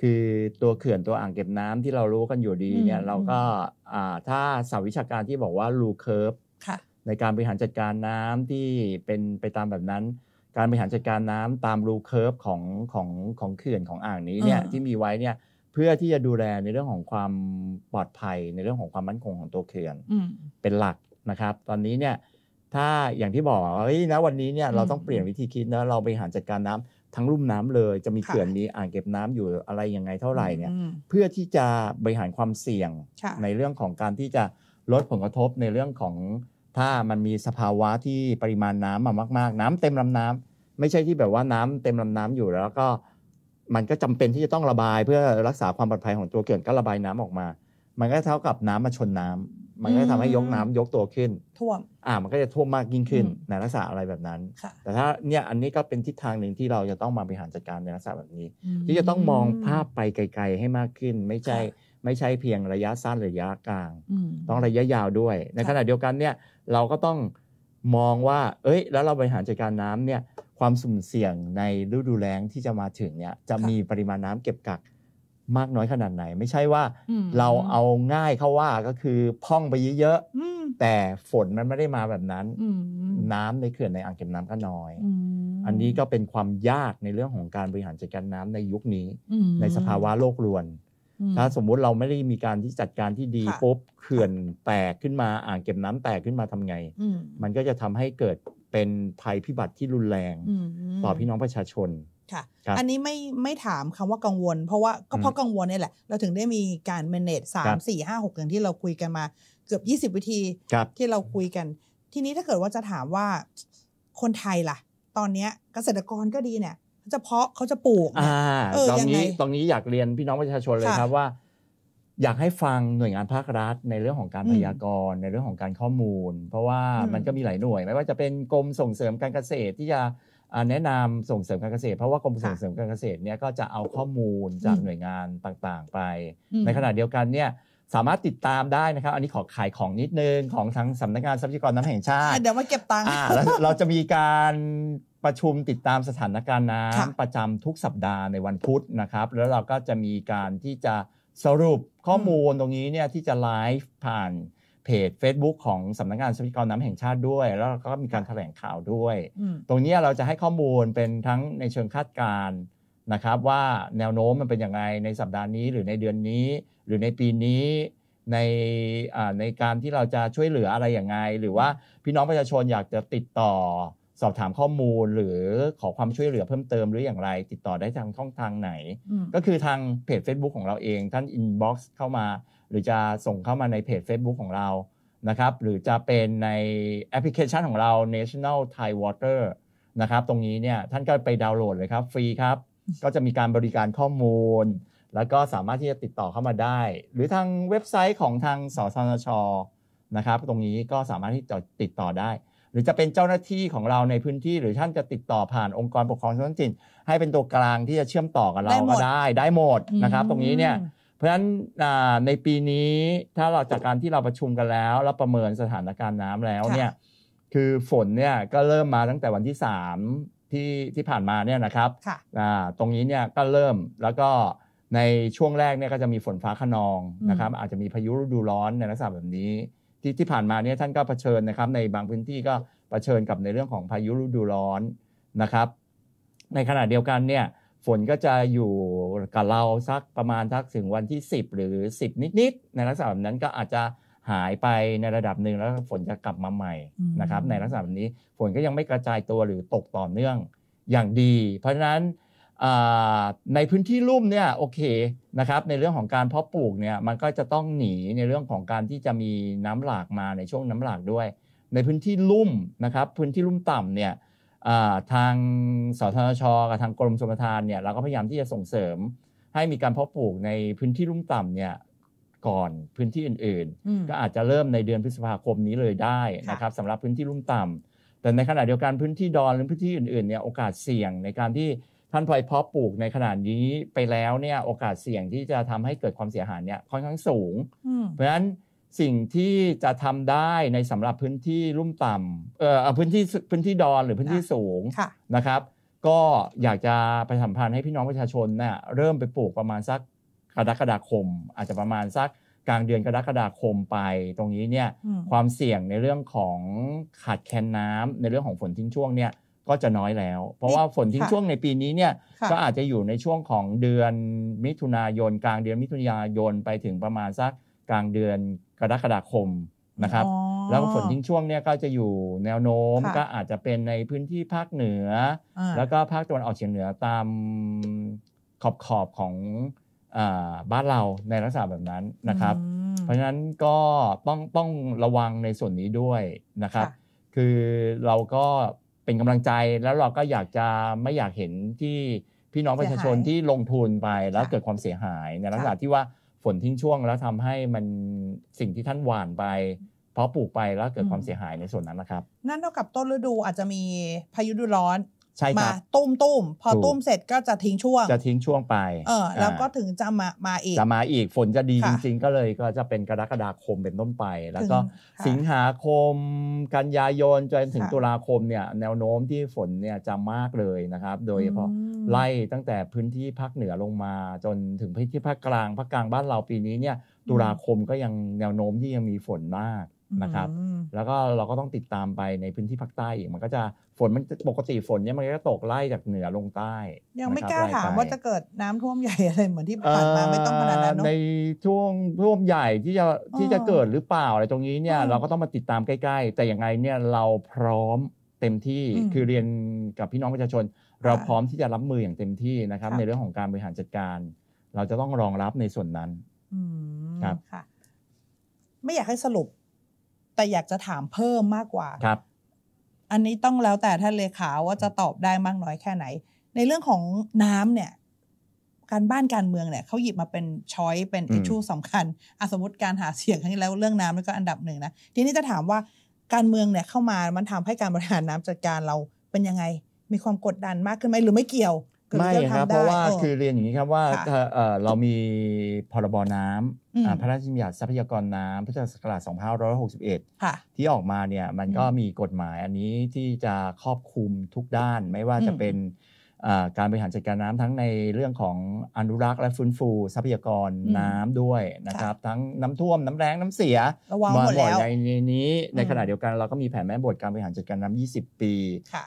คือตัวเขื่อนตัวอ่างเก็บน้ำที่เรารู้กันอยู่ดีเนี่ยเราก็ถ้าสาวิชาการที่บอกว่ารูเคิร์ฟในการบริหารจัดการน้ำที่เป็นไปตามแบบนั้น การบริหารจัดการน้ำตามรูเคิร์ฟของของของเขื่อนของอ่างนี้เนี่ยที่มีไว้เนี่ยเพื่อที่จะดูแลในเรื่องของความปลอดภัยในเรื่องของความมั่นคงของตัวเขื่อนเป็นหลักนะครับ ตอนนี้เนี่ยถ้าอย่างที่บอกว่าเฮ้ยนะวันนี้เนี่ยเราต้องเปลี่ยนวิธีคิดนะเราบริหารจัดการน้ำ ทั้งรุ่มน้ำเลย จะมีเขื่อนมีอ่างเก็บน้ำอยู่อะไรยังไงเท่าไหร่เนี่ย เพื่อที่จะบริหารความเสี่ยง ในเรื่องของการที่จะลดผลกระทบในเรื่องของถ้ามันมีสภาวะที่ปริมาณน้ำมามากๆน้ำเต็มลำน้ำ ไม่ใช่ที่แบบว่าน้ำเต็มลำน้ำอยู่แล้วก็มันก็จำเป็นที่จะต้องระบายเพื่อรักษาความปลอดภัยของตัวเขื่อนก็ระบายน้ำออกมา มันก็เท่ากับน้ำมาชนน้ำ มันก็ทำให้ยกน้ำยกตัวขึ้นท่วม อ่า มันก็จะท่วมมากยิ่งขึ้นในลักษณะอะไรแบบนั้น แต่ถ้าเนี่ยอันนี้ก็เป็นทิศทางหนึ่งที่เราจะต้องมาบริหารจัดการในลักษณะแบบนี้ ที่จะต้องมองภาพไปไกลๆให้มากขึ้น ไม่ใช่ไม่ใช่เพียงระยะสั้นระยะกลาง ต้องระยะยาวด้วย ในขณะเดียวกันเนี่ยเราก็ต้องมองว่า เอ้ย แล้วเราบริหารจัดการน้ำเนี่ยความสุ่มเสี่ยงในฤดูแล้งที่จะมาถึงเนี่ยจะมีปริมาณน้ำเก็บกักมากน้อยขนาดไหน ไม่ใช่ว่าเราเอาง่ายเข้าว่าก็คือพ่องไปเยอะๆแต่ฝนมันไม่ได้มาแบบนั้นน้ำในเขื่อนในอ่างเก็บน้ำก็น้อยอันนี้ก็เป็นความยากในเรื่องของการบริหารจัดการน้ำในยุคนี้ ในสภาวะโลกรวนถ้าสมมุติเราไม่ได้มีการที่จัดการที่ดีปุ๊บเขื่อนแตกขึ้นมาอ่างเก็บน้ำแตกขึ้นมาทำไง มันก็จะทำให้เกิดเป็นภัยพิบัติที่รุนแรงต่อพี่น้องประชาชนค่ะอันนี้ไม่ไม่ถามคำว่ากังวล เพราะว่าก็เพราะกังวลนี่แหละเราถึงได้มีการ manage สามสี่ห้าหกอย่างที่เราคุยกันมา เกือบยี่สิบวิธีที่เราคุยกัน ทีนี้ถ้าเกิดว่าจะถามว่าคนไทยล่ะ ตอนเนี้ยเกษตรกรก็ดีเนี่ยเขาจะเพาะเขาจะปลูกอนี่ยตรงนี้ตรงนี้อยากเรียนพี่น้องประชาชนเลยครับว่าอยากให้ฟังหน่วยงานภาครัฐ ในเรื่องของการพยากรณ์ในเรื่องของการข้อมูล เพราะว่ามันก็มีหลายหน่วยไม่ว่าจะเป็นกรมส่งเสริมการเกษตร ที่จะแนะนำส่งเสริมการเกษตร เพราะว่ากรมส่งเสริมการเกษตรเนี่ยก็จะเอาข้อมูลจากหน่วยงานต่างๆไป ในขณะเดียวกันเนี่ยสามารถติดตามได้นะครับ อันนี้ขอขายของนิดนึงของทางสำนักงานทรัพยากรน้ำแห่งชาติเดี๋ยวมาเก็บตังค์เราจะมีการประชุมติดตามสถานการณ์น้ำประจำทุกสัปดาห์ในวันพุธนะครับ แล้วเราก็จะมีการที่จะสรุปข้อมูลตรงนี้เนี่ยที่จะไลฟ์ผ่าน เพจ Facebook ของสำนักงานทรัพยากรน้ำแห่งชาติด้วย แล้วก็มีการแถลงข่าวด้วย ตรงนี้เราจะให้ข้อมูลเป็นทั้งในเชิงคาดการณ์นะครับว่าแนวโน้มมันเป็นยังไงในสัปดาห์นี้หรือในเดือนนี้ หรือในปีนี้ ในในการที่เราจะช่วยเหลืออะไรอย่างไง หรือว่าพี่น้องประชาชนอยากจะติดต่อสอบถามข้อมูลหรือขอความช่วยเหลือเพิ่มเติมหรืออย่างไร ติดต่อได้ทางช่องทางไหน ก็คือทางเพจ Facebook ของเราเองท่านอินบ็อกซ์เข้ามา หรือจะส่งเข้ามาในเพจ Facebook ของเรานะครับหรือจะเป็นในแอปพลิเคชันของเรา National Thai Water นะครับตรงนี้เนี่ยท่านก็ไปดาวน์โหลดเลยครับ ฟรีครับ ก็จะมีการบริการข้อมูล แล้วก็สามารถที่จะติดต่อเข้ามาได้ หรือทางเว็บไซต์ของทาง สสช นะครับ ตรงนี้ก็สามารถที่จะติดต่อได้รือจะเป็นเจ้าหน้าที่ของเราในพื้นที่ หรือท่านจะติดต่อผ่านองค์กรปกครองส่วนท้องถิ่นให้เป็นตัวกลางที่จะเชื่อมต่อกับเราก็ได้ได้หมดนะครับ ตรงนี้เนี่ยเพราะฉะนั้นในปีนี้ถ้าเราจากการที่เราประชุมกันแล้วแล้วประเมินสถานการณ์น้ำแล้วเนี่ยคือฝนเนี่ยก็เริ่มมาตั้งแต่วันที่3ที่ที่ผ่านมาเนี่ยนะครับตรงนี้เนี่ยก็เริ่มแล้วก็ในช่วงแรกเนี่ยก็จะมีฝนฟ้าขนองนะครับอาจจะมีพายุฤดูร้อนในลักษณะแบบนี้ที่ที่ผ่านมาเนี่ยท่านก็เผชิญนะครับ ในบางพื้นที่ก็เผชิญกับในเรื่องของพายุฤดูร้อนนะครับ ในขณะเดียวกันเนี่ยฝนก็จะอยู่กับเราสักประมาณทักถึงวันที่ 10 หรือ 10 นิดๆ ในลักษณะแบบนั้นก็อาจจะหายไปในระดับหนึ่งแล้วฝนจะกลับมาใหม่นะครับ ในลักษณะแบบนี้ฝนก็ยังไม่กระจายตัวหรือตกต่อเนื่องอย่างดี เพราะฉะนั้นในพื้นที่ลุ่มเนี่ยโอเคนะครับในเรื่องของการเพาะปลูกเนี่ยมันก็จะต้องหนีในเรื่องของการที่จะมีน้ำหลากมาในช่วงน้ำหลากด้วย ในพื้นที่ลุ่มนะครับพื้นที่ลุ่มต่ำเนี่ยทางสทชกับทางกรมชลประทานเนี่ยเราก็พยายามที่จะส่งเสริมให้มีการเพาะปลูกในพื้นที่ลุ่มต่ำเนี่ยก่อนพื้นที่อื่นๆ ก็อาจจะเริ่มในเดือนพฤษภาคมนี้เลยได้นะครับสำหรับพื้นที่ลุ่มต่ำ แต่ในขณะเดียวกันพื้นที่ดอนหรือพื้นที่อื่นๆเนี่ยโอกาสเสี่ยงในการที่ท่านพลอยเพาะปลูกในขนาดนี้ไปแล้วเนี่ย โอกาสเสี่ยงที่จะทำให้เกิดความเสียหายเนี่ยค่อนข้างสูง เพราะฉะนั้นสิ่งที่จะทำได้ในสำหรับพื้นที่ลุ่มต่ำเอ่อพื้นที่พื้นที่ดอนหรือพื้นที่สูงนะครับ ก็อยากจะไปสัมพันธ์ให้พี่น้องประชาชนเนะ่ยเริ่มไปปลูกประมาณสักกรกฎาคม อาจจะประมาณสักกลางเดือนกรกฎาคมไปตรงนี้เนี่ยความเสี่ยงในเรื่องของขาดแคลนน้ำ ในเรื่องของฝนทิ้งช่วงเนี่ยก็จะน้อยแล้ว เพราะว่าฝนทิ้งช่วงในปีนี้เนี่ย ก็อาจจะอยู่ในช่วงของเดือนมิถุนายน กลางเดือนมิถุนายนไปถึงประมาณสักกลางเดือนกรกฎาคมนะครับ แล้วฝนทิ้งช่วงเนี่ยก็จะอยู่แนวโน้มก็อาจจะเป็นในพื้นที่ภาคเหนือ แล้วก็ภาคตะวันออกเฉียงเหนือตามขอบขอบของบ้านเราในลักษณะแบบนั้นนะครับ เพราะฉะนั้นก็ต้องต้องระวังในส่วนนี้ด้วยนะครับ คือเราก็เป็นกำลังใจแล้วเราก็อยากจะไม่อยากเห็นที่พี่น้องประชาชนที่ลงทุนไปแล้วเกิดความเสียหาย ในลักษณะที่ว่าฝนทิ้งช่วง แล้วทำให้มันสิ่งที่ท่านหว่านไปเพราะปลูกไปแล้วเกิดความเสียหายในส่วนนั้นนะครับนั่นเท่ากับต้นฤดูอาจจะมีพายุดูร้อนใช่มาตุ้มตุ้มพอตุ้มเสร็จก็จะทิ้งช่วง จะทิ้งช่วงไปเออแล้วก็ถึงจะมามาอีกจะมาอีกฝนจะดีจริงๆก็เลยก็จะเป็นกรกฎาคมเป็นต้นไป แล้วก็สิงหาคมกันยายนจนถึงตุลาคมเนี่ยแนวโน้มที่ฝนเนี่ยจะมากเลยนะครับ โดยเฉพาะไล่ตั้งแต่พื้นที่ภาคเหนือลงมาจนถึงพื้นที่ภาคกลางภาคกลางบ้านเราปีนี้เนี่ยตุลาคมก็ยังแนวโน้มที่ยังมีฝนมากนะครับ แล้วก็เราก็ต้องติดตามไปในพื้นที่ภาคใต้อีกมันก็จะฝนมันปกติฝนเนี่ยมันก็ตกไล่จากเหนือลงใต้ ยังไม่กล้าถามว่าจะเกิดน้ำท่วมใหญ่อะไรเหมือนที่ผ่านมาไม่ต้องขนาดนั้นในช่วงท่วมใหญ่ที่จะที่จะเกิดหรือเปล่าอะไรตรงนี้เนี่ยเราก็ต้องมาติดตามใกล้ๆ แต่อย่างไรเนี่ยเราพร้อมเต็มที่คือเรียนกับพี่น้องประชาชน เราพร้อมที่จะรับมืออย่างเต็มที่นะครับ ในเรื่องของการบริหารจัดการ เราจะต้องรองรับในส่วนนั้นครับค่ะไม่อยากให้สรุปแต่อยากจะถามเพิ่มมากกว่าครับ อันนี้ต้องแล้วแต่ท่านเลขาว่าจะตอบได้มากน้อยแค่ไหน ในเรื่องของน้ำเนี่ย การบ้านการเมืองเนี่ยเขาหยิบมาเป็นช้อยเป็นอิชูสำคัญอสมมติการหาเสียงครั้งนี้แล้วเรื่องน้ำนี่ก็อันดับหนึ่งนะทีนี้จะถามว่าการเมืองเนี่ยเข้ามามันทำให้การบริหารน้ำจัดการเราเป็นยังไง มีความกดดันมากขึ้นไหมหรือไม่เกี่ยวไม่ครับเพราะว่าคือเรียนอย่างนี้ครับว่าเรามีพรบน้ำพระราชบัญญัติทรัพยากรน้ำพุทธศักราช2561ที่ออกมาเนี่ยมันก็มีกฎหมายอันนี้ที่จะครอบคลุมทุกด้านไม่ว่าจะเป็นการบริหารจัดการน้ำทั้งในเรื่องของอนุรักษ์และฟื้นฟูทรัพยากรน้ำด้วยนะครับทั้งน้ำท่วมน้ำแรงน้ำเสียมาหมดแล้วในนี้ในขณะเดียวกันเราก็มีแผนแม่บทการบริหารจัดการน้ำ 20 ปี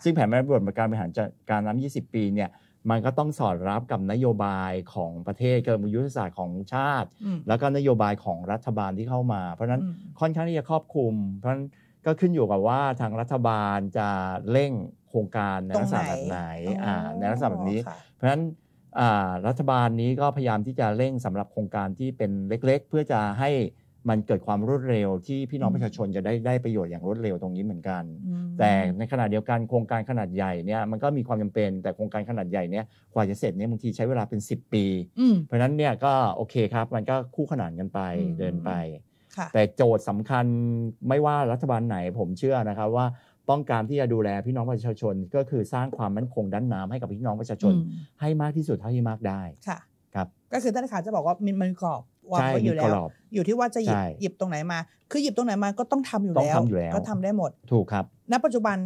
ซึ่งแผนแม่บทการบริหารจัดการน้ำ 20 ปีเนี่ยมันก็ต้องสอดรับกับนโยบายของประเทศกบยุทธศาสตร์ของชาติ แล้วก็นโยบายของรัฐบาลที่เข้ามา เพราะนั้นค่อนข้างที่จะครอบคลุม เพราะนั้นก็ขึ้นอยู่กับว่าทางรัฐบาลจะเร่งโครงการในลักษณะแบบไหนในลักษณะแบบนี้ เพราะฉะนั้นรัฐบาลนี้ก็พยายามที่จะเร่งสำหรับโครงการที่เป็นเล็ก ๆ เพื่อจะให้มันเกิดความรวดเร็วที่พี่น้องประชาชนจะได้ ได้ประโยชน์อย่างรวดเร็วตรงนี้เหมือนกัน แต่ในขณะเดียวกันโครงการขนาดใหญ่เนี่ยมันก็มีความจำเป็นแต่โครงการขนาดใหญ่เนี่ยกว่าจะเสร็จเนี่ยบางทีใช้เวลาเป็น 10 ปีเพราะฉะนั้นเนี่ยก็โอเคครับมันก็คู่ขนานกันไปเดินไปแต่โจทย์สำคัญไม่ว่ารัฐบาลไหนผมเชื่อนะครับว่าต้องการที่จะดูแลพี่น้องประชาชน ก็คือสร้างความมั่นคงด้านน้ำให้กับพี่น้องประชาชน ให้มากที่สุดเท่าที่มากได้ค่ะครับก็คือธนาคารจะบอกว่ามันมีกรอบวางไว้อยู่แล้วอยู่ที่ว่าจะหยิบหยิบตรงไหนมา คือหยิบตรงไหนมาก็ต้องทำอยู่แล้ว ก็ทำได้หมดถูกครับณปัจจุบัน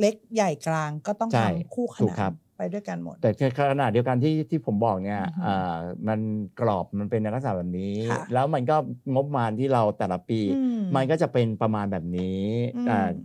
เล็กใหญ่กลางก็ต้องทำคู่ขนานไปด้วยกันหมดแต่ขนาดเดียวกันที่ที่ผมบอกเนี่ยมันกรอบมันเป็นลักษณะแบบนี้ แล้วมันก็งบประมาณที่เราแต่ละปี มันก็จะเป็นประมาณแบบนี้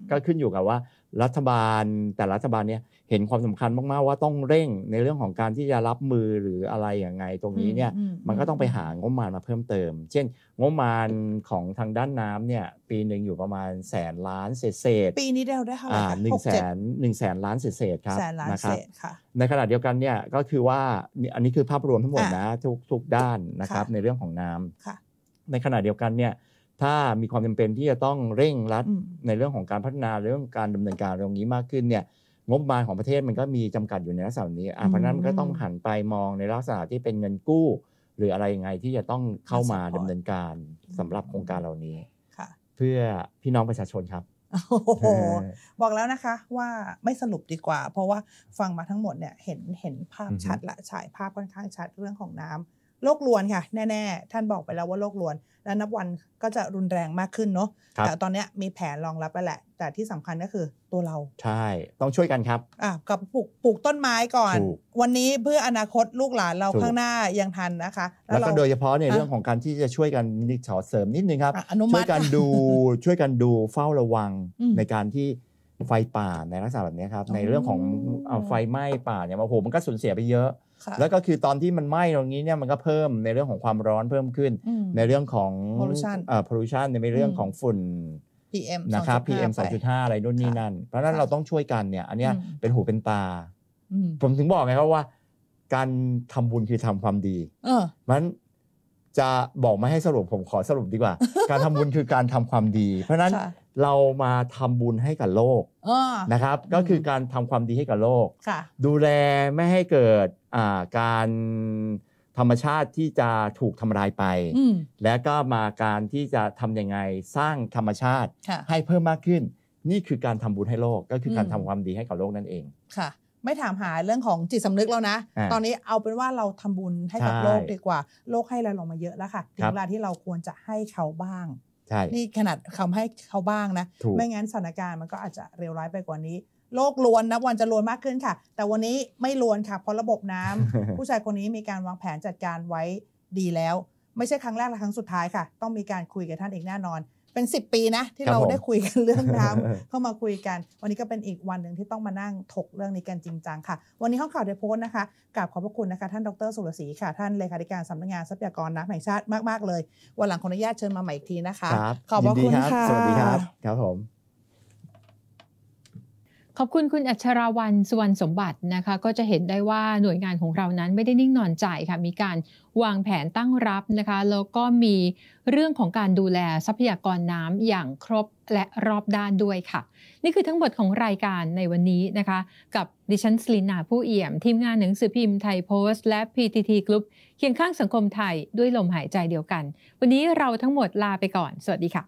ก็ขึ้นอยู่กับว่ารัฐบาลแต่รัฐบาลเนี่ยเห็นความสำคัญมาก ๆ ว่าต้องเร่งในเรื่องของการที่จะรับมือหรืออะไรอย่างไงตรงนี้เนี่ย มันก็ต้องไปหางบมานมาเพิ่มเติม เช่นงบมานของทางด้านน้ำเนี่ย ปีหนึ่งอยู่ประมาณแสนล้านเศษเศษปีนี้เราได้เท่าไหร่หนึ่งแสนหนึ่งแสนล้านเศษเศษครับแสนล้านเศษค่ะในขณะเดียวกันเนี่ยก็คือว่าอันนี้คือภาพรวมทั้งหมดนะทุกทุกด้านนะครับ ในเรื่องของน้ำในขณะเดียวกันเนี่ยถ้ามีความจำเป็นที่จะต้องเร่งรัดในเรื่องของการพัฒนาเรื่องการดำเนินการตรงนี้มากขึ้นเนี่ย งบประมาณของประเทศมันก็มีจำกัดอยู่ในลักษณะนี้เพราะนั้นมันก็ต้องหันไปมองในลักษณะที่เป็นเงินกู้ หรืออะไรยังไงที่จะต้องเข้ามาดำเนินการสำหรับโครงการเหล่านี้เพื่อพี่น้องประชาชนครับบอกแล้วนะคะว่าไม่สรุปดีกว่า เพราะว่าฟังมาทั้งหมดเนี่ยเห็นเห็นภาพชัดละฉายภาพค่อนข้างชัดเรื่องของน้ำโรคลวนค่ะ แน่ๆ ท่านบอกไปแล้วว่าโรคลวน และนับวันก็จะรุนแรงมากขึ้นเนาะแต่ตอนนี้มีแผนรองรับไปแหละ แต่ที่สำคัญก็คือตัวเราใช่ต้องช่วยกันครับอ่ะกับปลูกปลูกต้นไม้ก่อน วันนี้เพื่ออนาคตลูกหลานเราข้างหน้ายังทันนะคะ แล้วก็โดยเฉพาะในเรื่องของการที่จะช่วยกันนีขอเสริมนิดนึงครับช่วยกันดูช่วยกันดูเฝ้าระวังในการที่ไฟป่าในลักษณะแบบนี้ครับในเรื่องของไฟไหม้ป่าเนี่ยโอ้โหมันก็สูญเสียไปเยอะแล้วก็คือตอนที่มันไหม้ตรงนี้เนี่ยมันก็เพิ่มในเรื่องของความร้อนเพิ่มขึ้น ในเรื่องของพอ l l u t i อ่า p o l ในเรื่องของฝุ่น PM นะครับ PM 2.5 อะไรนู่นนี่นั่น เพราะนั้นเราต้องช่วยกันเนี่ย อันเนี้ยเป็นหูเป็นตา ผมถึงบอกไงครับว่า การทำบุญคือทำความดีมันจะบอกไม่ให้สรุปผมขอสรุปดีกว่า การทำบุญคือการทำความดี เพราะนั้นเรามาทำบุญให้กับโลกนะครับ ก็คือการทำความดีให้กับโลกดูแลไม่ให้เกิดการธรรมชาติที่จะถูกทำลายไป และก็มาการที่จะทำยังไงสร้างธรรมชาติ ให้เพิ่มมากขึ้น นี่คือการทำบุญให้โลกก็คือการทำความดีให้กับโลกนั่นเอง ค่ะ ไม่ถามหาเรื่องของจิตสำนึกแล้วนะ ตอนนี้เอาเป็นว่าเราทำบุญให้กับโลกดีกว่าโลกให้เราลงมาเยอะแล้วค่ะถึงเวลาที่เราควรจะให้เขาบ้างใช่นี่ขนาดคำให้เขาบ้างนะ ไม่งั้นสถานการณ์มันก็อาจจะเร็วร้ายไปกว่านี้ โลกล้วนนะวันจะล้วนมากขึ้นค่ะ แต่วันนี้ไม่ล้วนค่ะ เพราะระบบน้ำ ผู้ชายคนนี้มีการวางแผนจัดการไว้ดีแล้ว ไม่ใช่ครั้งแรกและครั้งสุดท้ายค่ะ ต้องมีการคุยกับท่านอีกแน่นอนเป็น 10 ปีนะ ที่เราได้คุยกันเรื่องน้ำเข้ามาคุยกัน วันนี้ก็เป็นอีกวันหนึ่งที่ต้องมานั่งถกเรื่องนี้กันจริงจังค่ะ วันนี้ห้องข่าวเดโพสนะคะกราบขอบพระคุณนะคะท่านดรสุรศรีค่ะ ท่านเลขาธิการสำนักงานทรัพยากรน้ำแห่งชาติมาก ๆ เลย วันหลังขออนุญาตเชิญมาใหม่อีกทีนะคะ ขอบพระคุณค่ะสวัสดีครับครับผมขอบคุณ คุณอัชราวันสุวรรณสมบัตินะคะก็จะเห็นได้ว่าหน่วยงานของเรานั้นไม่ได้นิ่งนอนใจค่ะ มีการวางแผนตั้งรับนะคะแล้วก็มีเรื่องของการดูแลทรัพยากรน้ำอย่างครบและรอบด้านด้วยค่ะ นี่คือทั้งหมดของรายการในวันนี้นะคะ กับดิฉันสลินาผู้เอี่ยม ทีมงานหนังสือพิมพ์ไทยโพสต์และ PTT g r o u ปเคียงข้างสังคมไทยด้วยลมหายใจเดียวกัน วันนี้เราทั้งหมดลาไปก่อน สวัสดีค่ะ